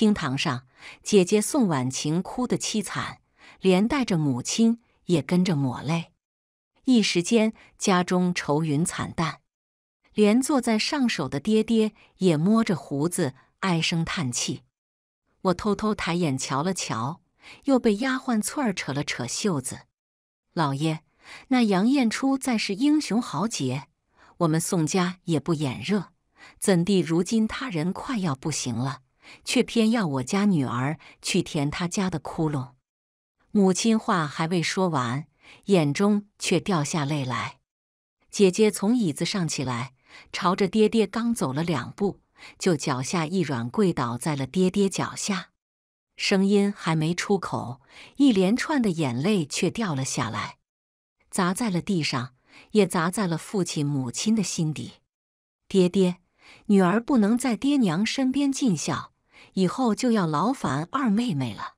厅堂上，姐姐宋婉晴哭得凄惨，连带着母亲也跟着抹泪。一时间，家中愁云惨淡，连坐在上首的爹爹也摸着胡子唉声叹气。我偷偷抬眼瞧了瞧，又被丫鬟翠儿扯了扯袖子：“老爷，那杨艳初再是英雄豪杰，我们宋家也不眼热，怎地如今他人快要不行了？”却偏要我家女儿去填他家的窟窿。母亲话还未说完，眼中却掉下泪来。姐姐从椅子上起来，朝着爹爹刚走了两步，就脚下一软，跪倒在了爹爹脚下。声音还没出口，一连串的眼泪却掉了下来，砸在了地上，也砸在了父亲母亲的心底。爹爹，女儿不能在爹娘身边尽孝。以后就要劳烦二妹妹了。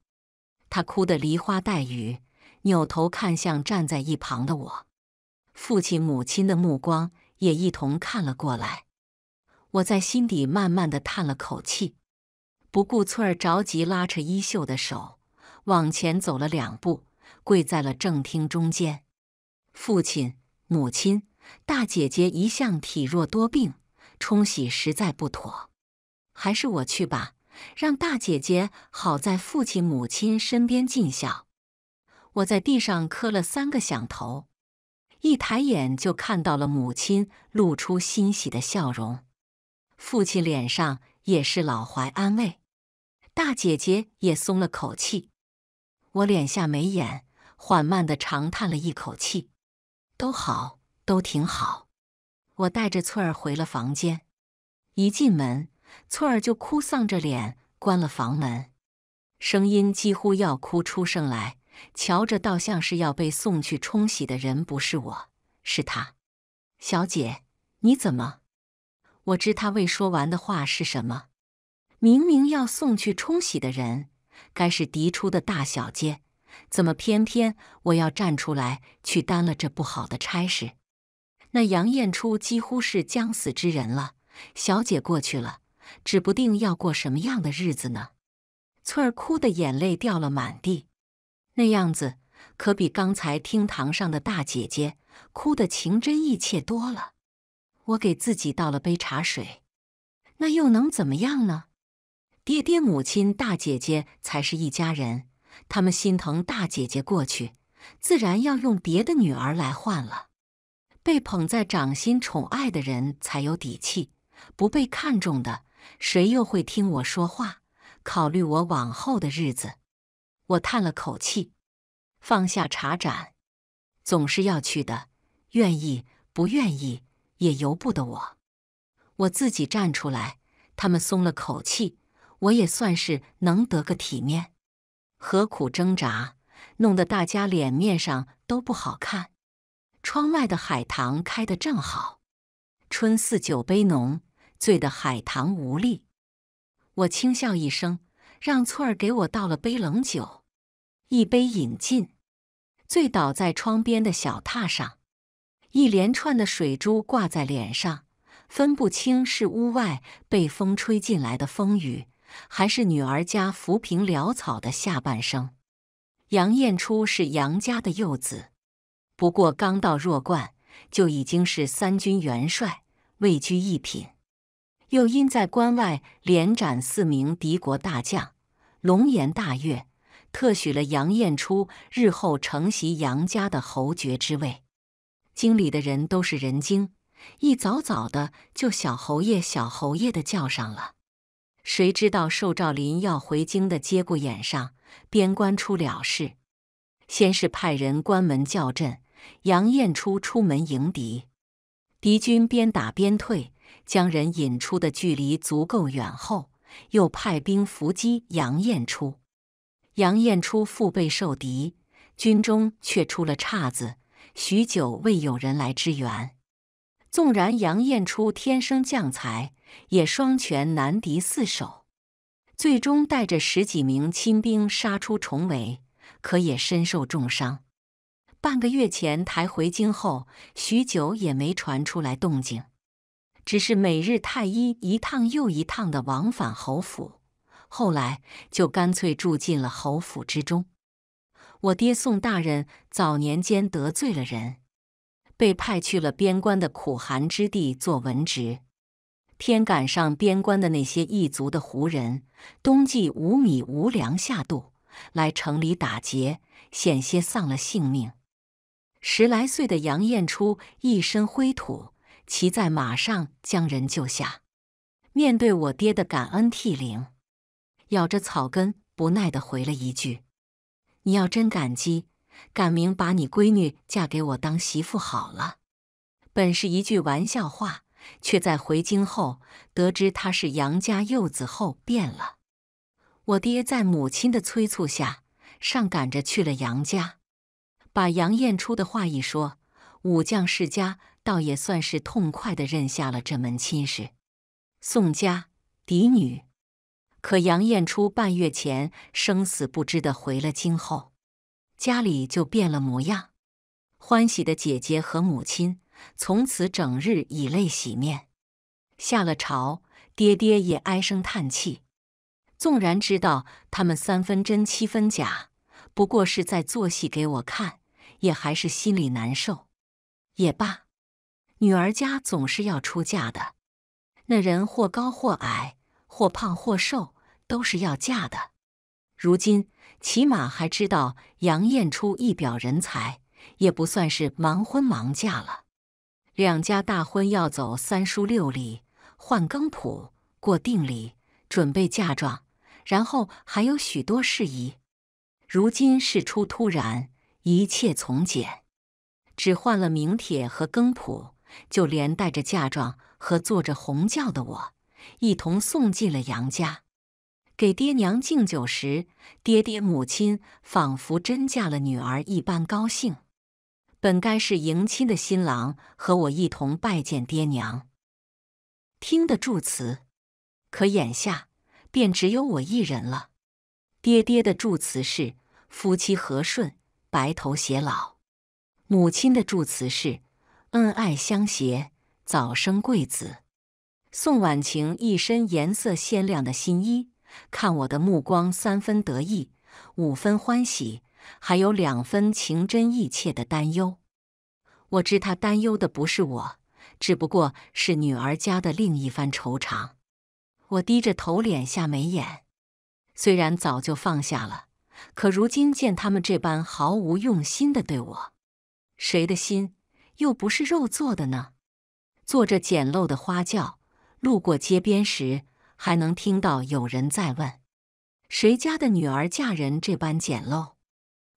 她哭得梨花带雨，扭头看向站在一旁的我，父亲、母亲的目光也一同看了过来。我在心底慢慢的叹了口气，不顾翠儿着急拉扯衣袖的手，往前走了两步，跪在了正厅中间。父亲、母亲、大姐姐一向体弱多病，冲喜实在不妥，还是我去吧。让大姐姐好在父亲母亲身边尽孝。我在地上磕了三个响头，一抬眼就看到了母亲露出欣喜的笑容，父亲脸上也是老怀安慰，大姐姐也松了口气。我敛下眉眼，缓慢的长叹了一口气，都好，都挺好。我带着翠儿回了房间，一进门。翠儿就哭丧着脸关了房门，声音几乎要哭出声来。瞧着倒像是要被送去冲喜的人不是我，是他。小姐，你怎么？我知他未说完的话是什么。明明要送去冲喜的人该是嫡出的大小姐，怎么偏偏我要站出来去担了这不好的差事？那杨艳初几乎是将死之人了，小姐过去了。指不定要过什么样的日子呢？翠儿哭的眼泪掉了满地，那样子可比刚才厅堂上的大姐姐哭的情真意切多了。我给自己倒了杯茶水，那又能怎么样呢？爹爹、母亲、大姐姐才是一家人，他们心疼大姐姐过去，自然要用别的女儿来换了。被捧在掌心宠爱的人才有底气，不被看中的。谁又会听我说话，考虑我往后的日子？我叹了口气，放下茶盏。总是要去的，愿意不愿意也由不得我。我自己站出来，他们松了口气，我也算是能得个体面。何苦挣扎，弄得大家脸面上都不好看。窗外的海棠开得正好，春似酒杯浓。醉得海棠无力，我轻笑一声，让翠儿给我倒了杯冷酒，一杯饮尽，醉倒在窗边的小榻上。一连串的水珠挂在脸上，分不清是屋外被风吹进来的风雨，还是女儿家浮萍潦草的下半生。杨彦初是杨家的幼子，不过刚到弱冠就已经是三军元帅，位居一品。又因在关外连斩四名敌国大将，龙颜大悦，特许了杨彦初日后承袭杨家的侯爵之位。京里的人都是人精，一早早的就小侯爷、小侯爷的叫上了。谁知道寿兆林要回京的节骨眼上，边关出了事。先是派人关门叫阵，杨彦初出门迎敌，敌军边打边退。将人引出的距离足够远后，又派兵伏击杨彦初。杨彦初腹背受敌，军中却出了岔子，许久未有人来支援。纵然杨彦初天生将才，也双拳难敌四手，最终带着十几名亲兵杀出重围，可也身受重伤。半个月前抬回京后，许久也没传出来动静。只是每日太医一趟又一趟的往返侯府，后来就干脆住进了侯府之中。我爹宋大人早年间得罪了人，被派去了边关的苦寒之地做文职，天赶上边关的那些异族的胡人，冬季无米无粮下肚，来城里打劫，险些丧了性命。十来岁的杨彦初一身灰土。骑在马上将人救下，面对我爹的感恩涕零，咬着草根不耐的回了一句：“你要真感激，赶明把你闺女嫁给我当媳妇好了。”本是一句玩笑话，却在回京后得知他是杨家幼子后变了。我爹在母亲的催促下，上赶着去了杨家，把杨彦初的话一说，武将世家。倒也算是痛快的认下了这门亲事。宋家嫡女，可杨艳初半月前生死不知的回了京后，家里就变了模样。欢喜的姐姐和母亲从此整日以泪洗面，下了朝，爹爹也唉声叹气。纵然知道他们三分真七分假，不过是在做戏给我看，也还是心里难受。也罢。女儿家总是要出嫁的，那人或高或矮，或胖或瘦，都是要嫁的。如今起码还知道杨艳初一表人才，也不算是盲婚盲嫁了。两家大婚要走三书六礼，换庚谱，过定礼，准备嫁妆，然后还有许多事宜。如今事出突然，一切从简，只换了名帖和庚谱。就连带着嫁妆和坐着红轿的我，一同送进了杨家。给爹娘敬酒时，爹爹母亲仿佛真嫁了女儿一般高兴。本该是迎亲的新郎和我一同拜见爹娘，听得祝词，可眼下便只有我一人了。爹爹的祝词是：夫妻和顺，白头偕老。母亲的祝词是。恩爱相携，早生贵子。宋婉晴一身颜色鲜亮的新衣，看我的目光三分得意，五分欢喜，还有两分情真意切的担忧。我知她担忧的不是我，只不过是女儿家的另一番愁肠。我低着头，敛下眉眼。虽然早就放下了，可如今见他们这般毫无用心的对我，谁的心？又不是肉做的呢，坐着简陋的花轿，路过街边时，还能听到有人在问：“谁家的女儿嫁人这般简陋？”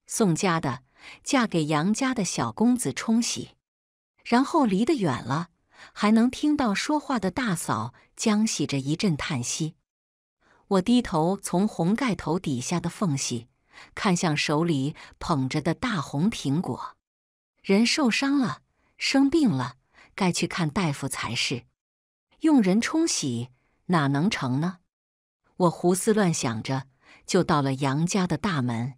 宋家的嫁给杨家的小公子冲喜，然后离得远了，还能听到说话的大嫂将喜着一阵叹息。我低头从红盖头底下的缝隙看向手里捧着的大红苹果，人受伤了。生病了，该去看大夫才是。用人冲洗哪能成呢？我胡思乱想着，就到了杨家的大门。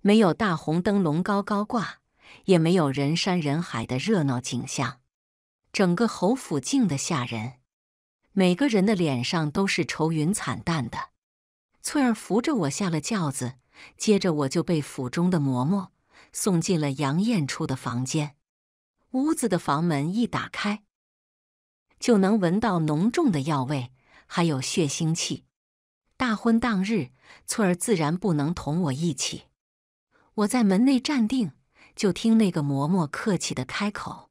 没有大红灯笼高高挂，也没有人山人海的热闹景象，整个侯府静得吓人。每个人的脸上都是愁云惨淡的。翠儿扶着我下了轿子，接着我就被府中的嬷嬷送进了杨艳初的房间。屋子的房门一打开，就能闻到浓重的药味，还有血腥气。大婚当日，翠儿自然不能同我一起。我在门内站定，就听那个嬷嬷客气的开口：“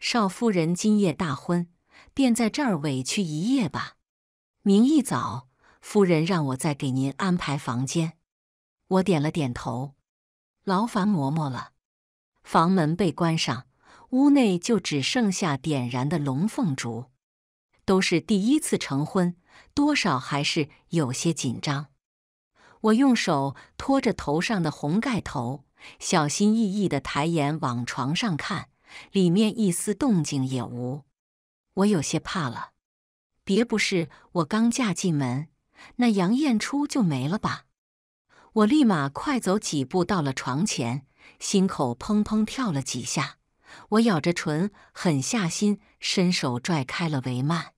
少夫人今夜大婚，便在这儿委屈一夜吧。明一早，夫人让我再给您安排房间。”我点了点头：“劳烦嬷嬷了。”房门被关上。屋内就只剩下点燃的龙凤烛，都是第一次成婚，多少还是有些紧张。我用手托着头上的红盖头，小心翼翼的抬眼往床上看，里面一丝动静也无。我有些怕了，别不是我刚嫁进门，那杨艳初就没了吧？我立马快走几步到了床前，心口砰砰跳了几下。我咬着唇，狠下心，伸手拽开了帷幔。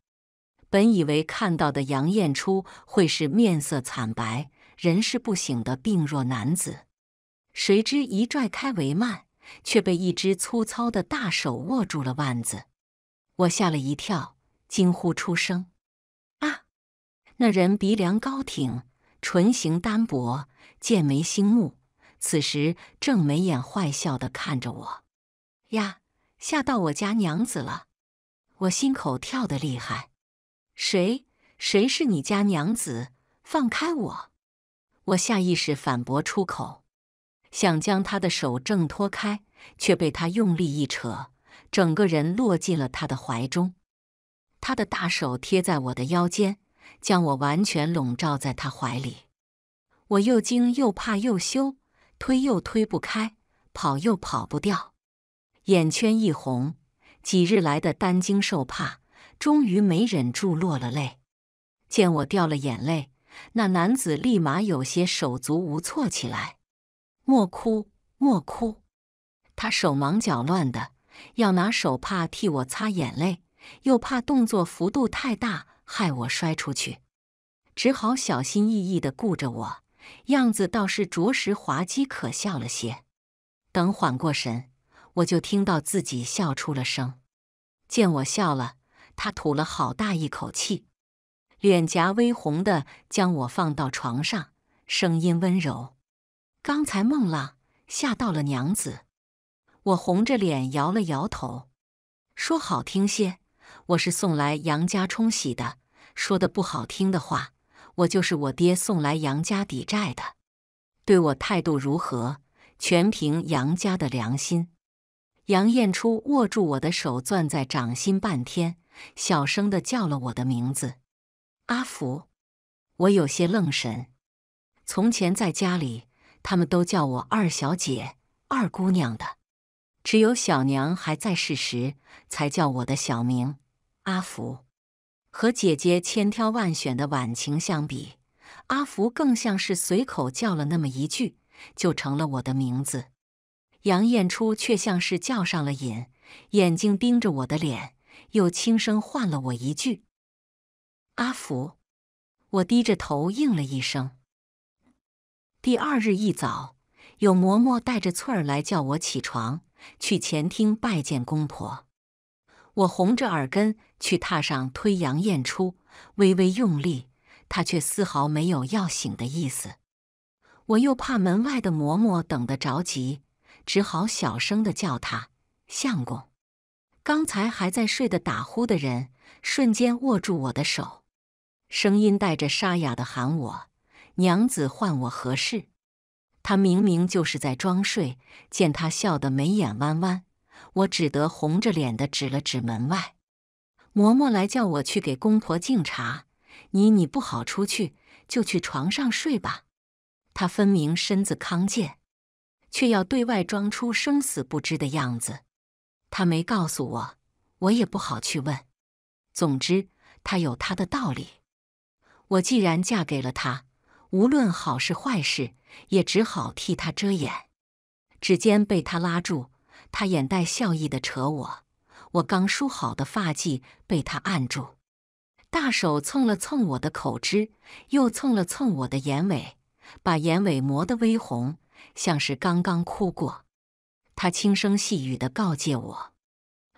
本以为看到的杨艳初会是面色惨白、人事不省的病弱男子，谁知一拽开帷幔，却被一只粗糙的大手握住了腕子。我吓了一跳，惊呼出声：“啊！”那人鼻梁高挺，唇形单薄，剑眉星目，此时正眉眼坏笑地看着我。呀！吓到我家娘子了，我心口跳得厉害。谁？谁是你家娘子？放开我！我下意识反驳出口，想将他的手挣脱开，却被他用力一扯，整个人落进了他的怀中。他的大手贴在我的腰间，将我完全笼罩在他怀里。我又惊又怕又羞，推又推不开，跑又跑不掉。眼圈一红，几日来的担惊受怕，终于没忍住落了泪。见我掉了眼泪，那男子立马有些手足无措起来：“莫哭，莫哭！”他手忙脚乱的要拿手帕替我擦眼泪，又怕动作幅度太大害我摔出去，只好小心翼翼的顾着我，样子倒是着实滑稽可笑了些。等缓过神。我就听到自己笑出了声。见我笑了，他吐了好大一口气，脸颊微红的将我放到床上，声音温柔：“刚才梦了，吓到了娘子。”我红着脸摇了摇头，说：“好听些，我是送来杨家冲喜的。说的不好听的话，我就是我爹送来杨家抵债的。对我态度如何，全凭杨家的良心。”杨燕初握住我的手，攥在掌心半天，小声的叫了我的名字：“阿福。”我有些愣神。从前在家里，他们都叫我“二小姐”“二姑娘”的，只有小娘还在世时才叫我的小名“阿福”。和姐姐千挑万选的婉晴相比，阿福更像是随口叫了那么一句，就成了我的名字。杨艳初却像是叫上了瘾，眼睛盯着我的脸，又轻声唤了我一句：“阿福。”我低着头应了一声。第二日一早，有嬷嬷带着翠儿来叫我起床，去前厅拜见公婆。我红着耳根去榻上推杨艳初，微微用力，她却丝毫没有要醒的意思。我又怕门外的嬷嬷等得着急。只好小声的叫他相公。刚才还在睡的打呼的人，瞬间握住我的手，声音带着沙哑的喊我：“娘子，唤我何事？”他明明就是在装睡。见他笑得眉眼弯弯，我只得红着脸的指了指门外，嬷嬷来叫我去给公婆敬茶。你你不好出去，就去床上睡吧。他分明身子康健。却要对外装出生死不知的样子，他没告诉我，我也不好去问。总之，他有他的道理。我既然嫁给了他，无论好事坏事，也只好替他遮掩。指尖被他拉住，他眼带笑意的扯我，我刚梳好的发髻被他按住，大手蹭了蹭我的口脂，又蹭了蹭我的眼尾，把眼尾磨得微红。像是刚刚哭过，他轻声细语的告诫我：“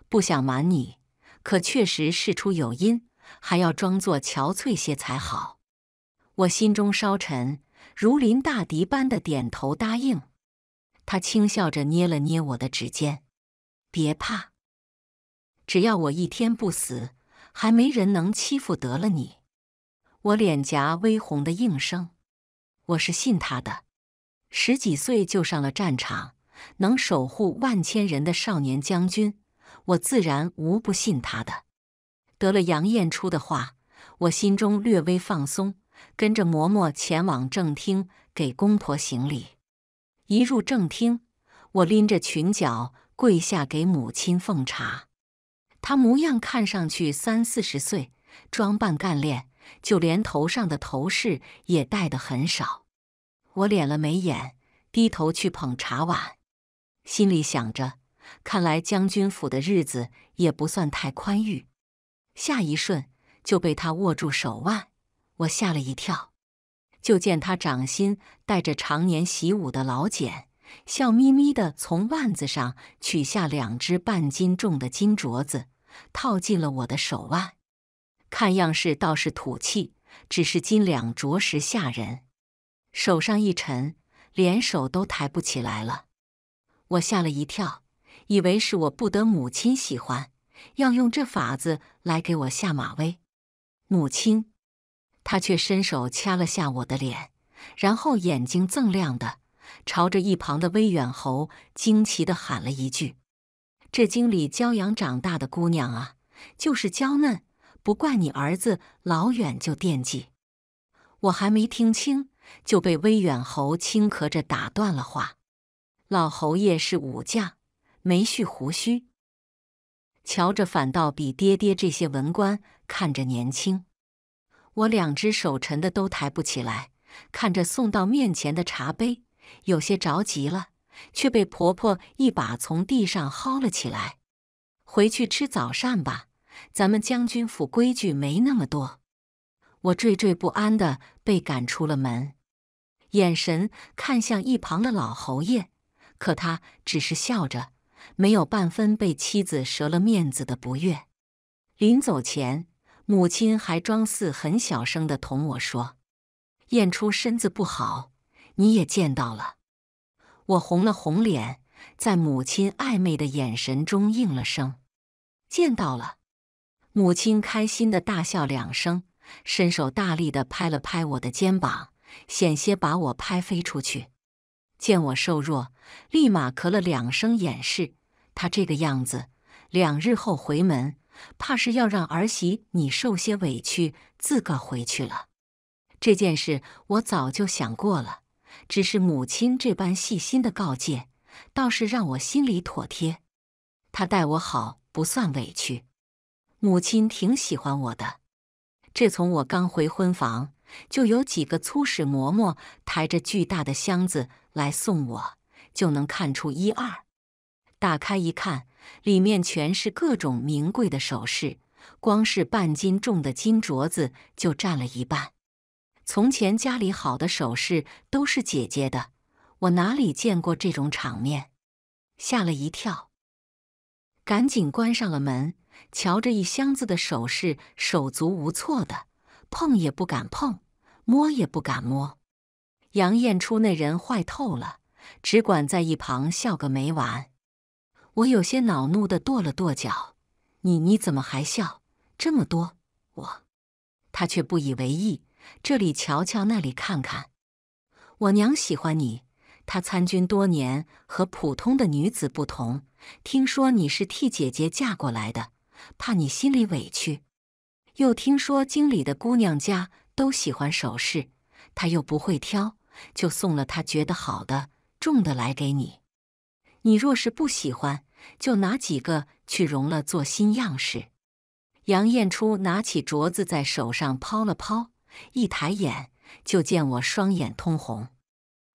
不想瞒你，可确实事出有因，还要装作憔悴些才好。”我心中稍沉，如临大敌般的点头答应。他轻笑着捏了捏我的指尖：“别怕，只要我一天不死，还没人能欺负得了你。”我脸颊微红的应声：“我是信他的。”十几岁就上了战场，能守护万千人的少年将军，我自然无不信他的。得了杨彦初的话，我心中略微放松，跟着嬷嬷前往正厅给公婆行礼。一入正厅，我拎着裙角跪下给母亲奉茶。她模样看上去三四十岁，装扮干练，就连头上的头饰也戴得很少。我敛了眉眼，低头去捧茶碗，心里想着，看来将军府的日子也不算太宽裕。下一瞬就被他握住手腕，我吓了一跳。就见他掌心带着常年习武的老茧，笑眯眯的从腕子上取下两只半斤重的金镯子，套进了我的手腕。看样式倒是土气，只是金两着实吓人。手上一沉，连手都抬不起来了。我吓了一跳，以为是我不得母亲喜欢，要用这法子来给我下马威。母亲，他却伸手掐了下我的脸，然后眼睛锃亮的，朝着一旁的威远侯惊奇的喊了一句：“这京里娇养长大的姑娘啊，就是娇嫩，不怪你儿子老远就惦记。”我还没听清。就被威远侯轻咳着打断了话。老侯爷是武将，没蓄胡须，瞧着反倒比爹爹这些文官看着年轻。我两只手沉的都抬不起来，看着送到面前的茶杯，有些着急了，却被婆婆一把从地上薅了起来。回去吃早膳吧，咱们将军府规矩没那么多。我惴惴不安的被赶出了门。眼神看向一旁的老侯爷，可他只是笑着，没有半分被妻子折了面子的不悦。临走前，母亲还装似很小声的同我说：“燕初身子不好，你也见到了。”我红了红脸，在母亲暧昧的眼神中应了声：“见到了。”母亲开心的大笑两声，伸手大力的拍了拍我的肩膀。险些把我拍飞出去。见我瘦弱，立马咳了两声掩饰。他这个样子，两日后回门，怕是要让儿媳你受些委屈，自个回去了。这件事我早就想过了，只是母亲这般细心的告诫，倒是让我心里妥帖。他待我好不算委屈，母亲挺喜欢我的。这从我刚回婚房。就有几个粗使嬷嬷抬着巨大的箱子来送我，就能看出一二。打开一看，里面全是各种名贵的首饰，光是半斤重的金镯子就占了一半。从前家里好的首饰都是姐姐的，我哪里见过这种场面，吓了一跳，赶紧关上了门，瞧着一箱子的首饰，手足无措的。碰也不敢碰，摸也不敢摸。杨艳初那人坏透了，只管在一旁笑个没完。我有些恼怒的跺了跺脚：“你你怎么还笑这么多？”我他却不以为意，这里瞧瞧，那里看看。我娘喜欢你，她参军多年，和普通的女子不同。听说你是替姐姐嫁过来的，怕你心里委屈。又听说京里的姑娘家都喜欢首饰，他又不会挑，就送了他觉得好的、重的来给你。你若是不喜欢，就拿几个去熔了做新样式。杨艳初拿起镯子在手上抛了抛，一抬眼就见我双眼通红，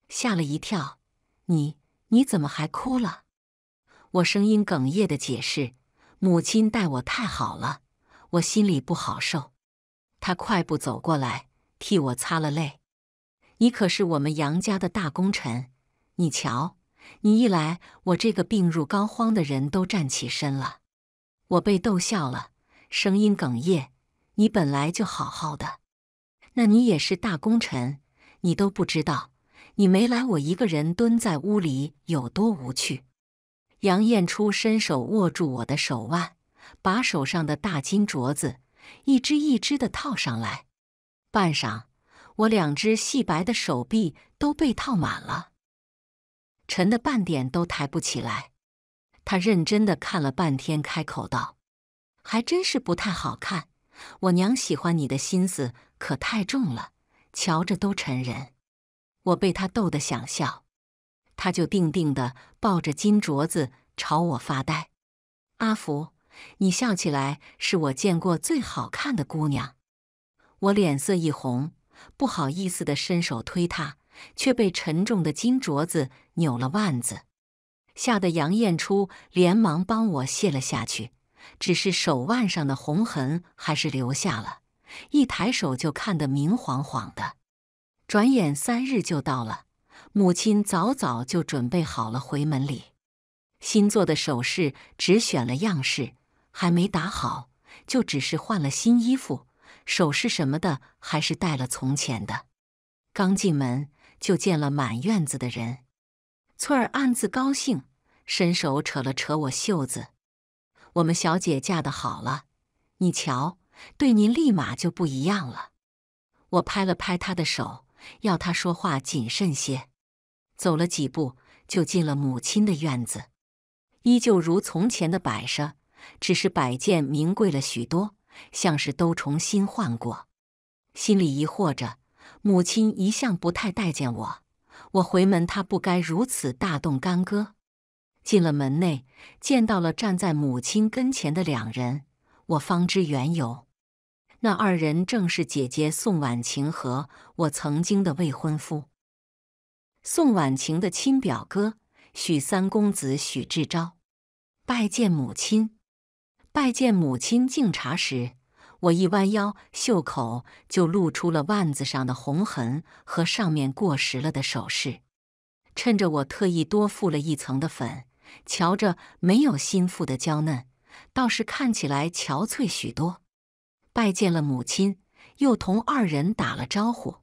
吓了一跳：“你你怎么还哭了？”我声音哽咽的解释：“母亲待我太好了。”我心里不好受，他快步走过来，替我擦了泪。你可是我们杨家的大功臣，你瞧，你一来，我这个病入膏肓的人都站起身了。我被逗笑了，声音哽咽。你本来就好好的，那你也是大功臣，你都不知道，你没来，我一个人蹲在屋里有多无趣。杨艳初伸手握住我的手腕。把手上的大金镯子一只一只的套上来，半晌，我两只细白的手臂都被套满了，沉的半点都抬不起来。他认真的看了半天，开口道：“还真是不太好看，我娘喜欢你的心思可太重了，瞧着都沉人。”我被他逗得想笑，他就定定的抱着金镯子朝我发呆。阿福。你笑起来是我见过最好看的姑娘，我脸色一红，不好意思的伸手推她，却被沉重的金镯子扭了腕子，吓得杨艳初连忙帮我卸了下去，只是手腕上的红痕还是留下了一抬手就看得明晃晃的。转眼三日就到了，母亲早早就准备好了回门礼，新做的首饰只选了样式。还没打好，就只是换了新衣服、首饰什么的，还是带了从前的。刚进门就见了满院子的人，翠儿暗自高兴，伸手扯了扯我袖子：“我们小姐嫁得好了，你瞧，对您立马就不一样了。”我拍了拍她的手，要她说话谨慎些。走了几步，就进了母亲的院子，依旧如从前的摆设。只是摆件名贵了许多，像是都重新换过。心里疑惑着，母亲一向不太待见我，我回门她不该如此大动干戈。进了门内，见到了站在母亲跟前的两人，我方知缘由。那二人正是姐姐宋婉晴和我曾经的未婚夫宋婉晴的亲表哥许三公子许志昭，拜见母亲。拜见母亲敬茶时，我一弯腰，袖口就露出了腕子上的红痕和上面过时了的首饰。趁着我特意多敷了一层的粉，瞧着没有新妇的娇嫩，倒是看起来憔悴许多。拜见了母亲，又同二人打了招呼。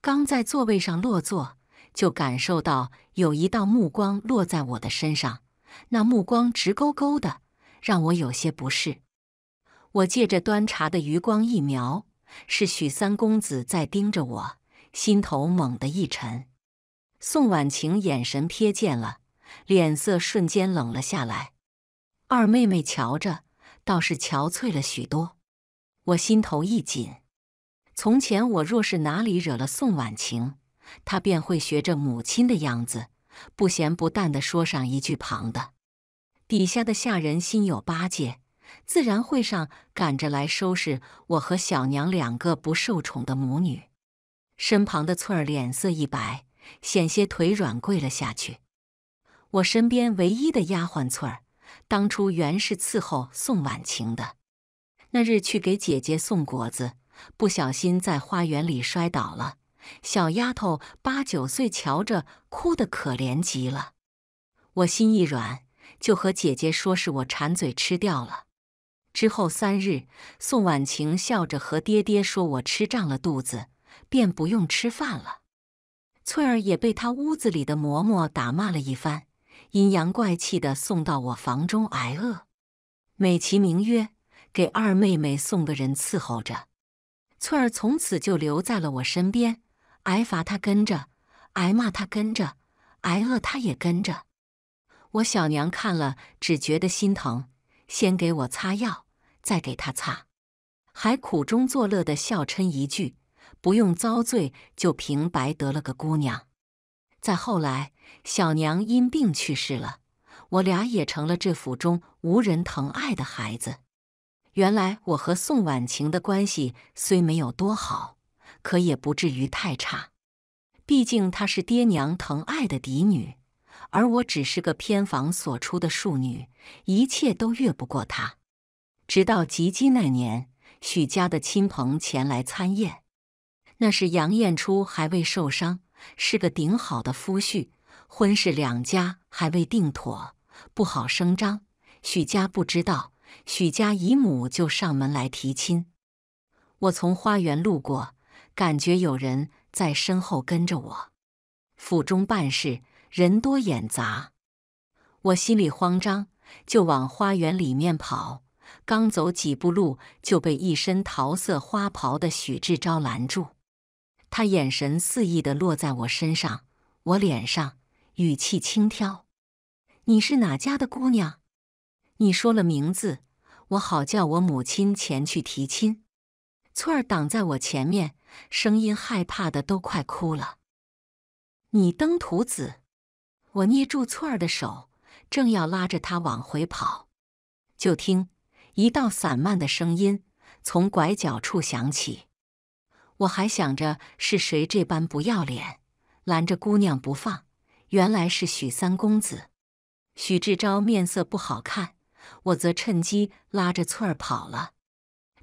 刚在座位上落座，就感受到有一道目光落在我的身上，那目光直勾勾的。让我有些不适。我借着端茶的余光一瞄，是许三公子在盯着我，心头猛地一沉。宋婉晴眼神瞥见了，脸色瞬间冷了下来。二妹妹瞧着倒是憔悴了许多，我心头一紧。从前我若是哪里惹了宋婉晴，她便会学着母亲的样子，不咸不淡的说上一句旁的。底下的下人心有八戒，自然会上赶着来收拾我和小娘两个不受宠的母女。身旁的翠儿脸色一白，险些腿软跪了下去。我身边唯一的丫鬟翠儿，当初原是伺候宋婉晴的。那日去给姐姐送果子，不小心在花园里摔倒了。小丫头八九岁，瞧着哭得可怜极了，我心一软。就和姐姐说是我馋嘴吃掉了。之后三日，宋婉晴笑着和爹爹说：“我吃胀了肚子，便不用吃饭了。”翠儿也被她屋子里的嬷嬷打骂了一番，阴阳怪气的送到我房中挨饿，美其名曰给二妹妹送个人伺候着。翠儿从此就留在了我身边，挨罚她跟着，挨骂她跟着，挨饿她也跟着。我小娘看了，只觉得心疼，先给我擦药，再给她擦，还苦中作乐的笑嗔一句：“不用遭罪，就平白得了个姑娘。”再后来，小娘因病去世了，我俩也成了这府中无人疼爱的孩子。原来我和宋婉晴的关系虽没有多好，可也不至于太差，毕竟她是爹娘疼爱的嫡女。而我只是个偏房所出的庶女，一切都越不过她。直到及笄那年，许家的亲朋前来参宴。那时杨彦初还未受伤，是个顶好的夫婿。婚事两家还未定妥，不好声张。许家不知道，许家姨母就上门来提亲。我从花园路过，感觉有人在身后跟着我。府中办事。人多眼杂，我心里慌张，就往花园里面跑。刚走几步路，就被一身桃色花袍的许志昭拦住。他眼神肆意地落在我身上、我脸上，语气轻佻：“你是哪家的姑娘？你说了名字，我好叫我母亲前去提亲。”翠儿挡在我前面，声音害怕的都快哭了：“你登徒子！”我捏住翠儿的手，正要拉着她往回跑，就听一道散漫的声音从拐角处响起。我还想着是谁这般不要脸，拦着姑娘不放，原来是许三公子许志昭。面色不好看，我则趁机拉着翠儿跑了。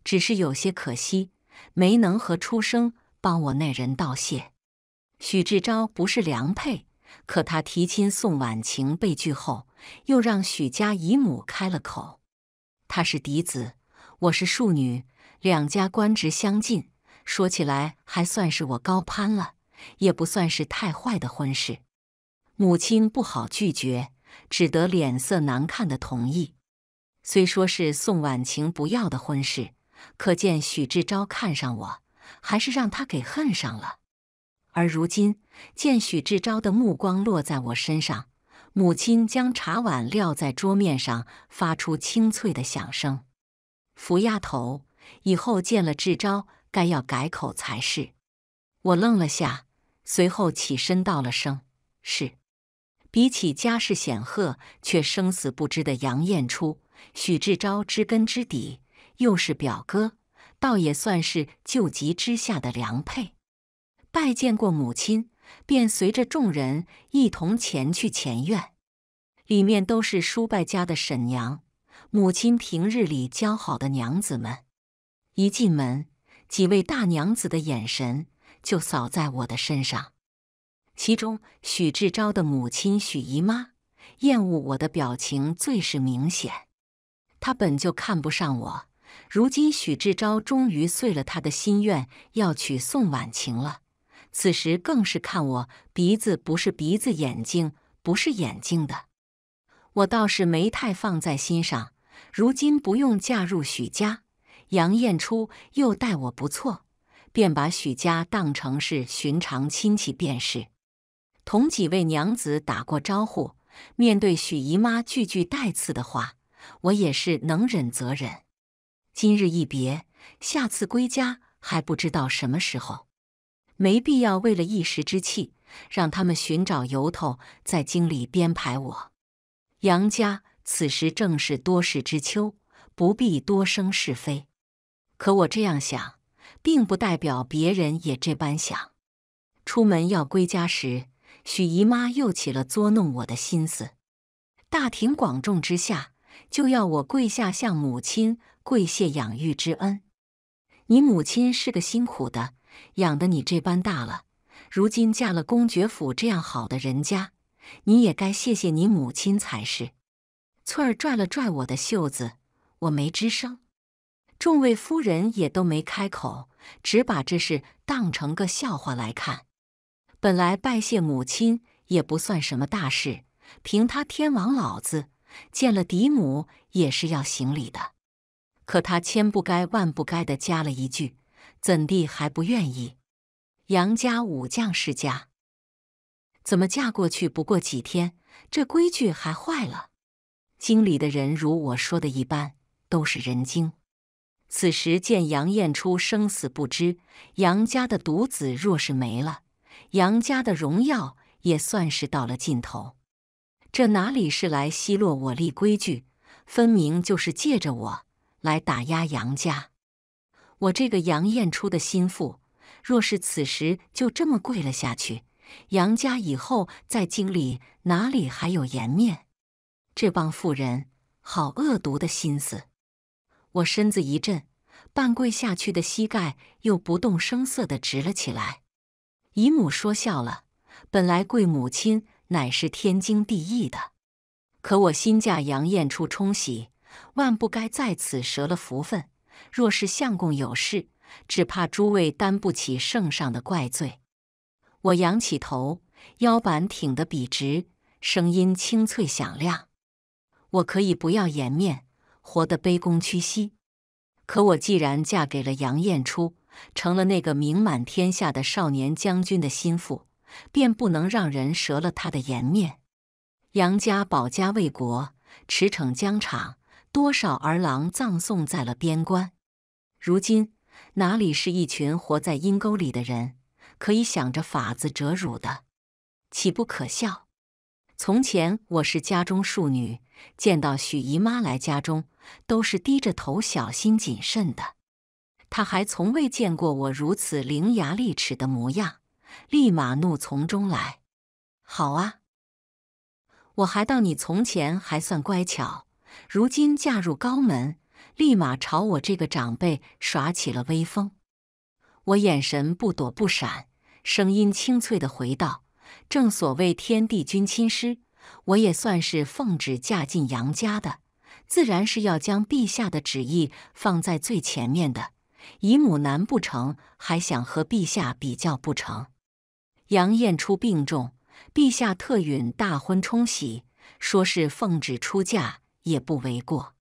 只是有些可惜，没能和出声帮我那人道谢。许志昭不是良配。可他提亲宋婉晴被拒后，又让许家姨母开了口。他是嫡子，我是庶女，两家官职相近，说起来还算是我高攀了，也不算是太坏的婚事。母亲不好拒绝，只得脸色难看的同意。虽说是宋婉晴不要的婚事，可见许志昭看上我，还是让他给恨上了。而如今，见许志钊的目光落在我身上，母亲将茶碗撂在桌面上，发出清脆的响声。福丫头，以后见了志昭，该要改口才是。我愣了下，随后起身道了声：“是。”比起家世显赫却生死不知的杨艳初，许志昭知根知底，又是表哥，倒也算是救急之下的良配。拜见过母亲，便随着众人一同前去前院。里面都是叔伯家的婶娘、母亲平日里交好的娘子们。一进门，几位大娘子的眼神就扫在我的身上。其中许志昭的母亲许姨妈厌恶我的表情最是明显。她本就看不上我，如今许志昭终于遂了他的心愿，要娶宋婉晴了。此时更是看我鼻子不是鼻子，眼睛不是眼睛的，我倒是没太放在心上。如今不用嫁入许家，杨艳初又待我不错，便把许家当成是寻常亲戚便是。同几位娘子打过招呼，面对许姨妈句句带刺的话，我也是能忍则忍。今日一别，下次归家还不知道什么时候。没必要为了一时之气，让他们寻找由头，在京里编排我。杨家此时正是多事之秋，不必多生是非。可我这样想，并不代表别人也这般想。出门要归家时，许姨妈又起了捉弄我的心思，大庭广众之下，就要我跪下向母亲跪谢养育之恩。你母亲是个辛苦的。养得你这般大了，如今嫁了公爵府这样好的人家，你也该谢谢你母亲才是。翠儿拽了拽我的袖子，我没吱声。众位夫人也都没开口，只把这事当成个笑话来看。本来拜谢母亲也不算什么大事，凭他天王老子见了嫡母也是要行礼的，可他千不该万不该的加了一句。怎地还不愿意？杨家武将世家，怎么嫁过去不过几天，这规矩还坏了？京里的人如我说的一般，都是人精。此时见杨燕出生死不知，杨家的独子若是没了，杨家的荣耀也算是到了尽头。这哪里是来奚落我立规矩，分明就是借着我来打压杨家。我这个杨艳初的心腹，若是此时就这么跪了下去，杨家以后在京里哪里还有颜面？这帮妇人，好恶毒的心思！我身子一震，半跪下去的膝盖又不动声色的直了起来。姨母说笑了，本来跪母亲乃是天经地义的，可我新嫁杨艳初冲喜，万不该在此折了福分。若是相公有事，只怕诸位担不起圣上的怪罪。我仰起头，腰板挺得笔直，声音清脆响亮。我可以不要颜面，活得卑躬屈膝；可我既然嫁给了杨彦初，成了那个名满天下的少年将军的心腹，便不能让人折了他的颜面。杨家保家卫国，驰骋疆场。多少儿郎葬送在了边关，如今哪里是一群活在阴沟里的人可以想着法子折辱的？岂不可笑？从前我是家中庶女，见到许姨妈来家中，都是低着头小心谨慎的。她还从未见过我如此伶牙俐齿的模样，立马怒从中来。好啊，我还到你从前还算乖巧。如今嫁入高门，立马朝我这个长辈耍起了威风。我眼神不躲不闪，声音清脆地回道：“正所谓天地君亲师，我也算是奉旨嫁进杨家的，自然是要将陛下的旨意放在最前面的。姨母难不成还想和陛下比较不成？”杨彦初病重，陛下特允大婚冲喜，说是奉旨出嫁。也不为过，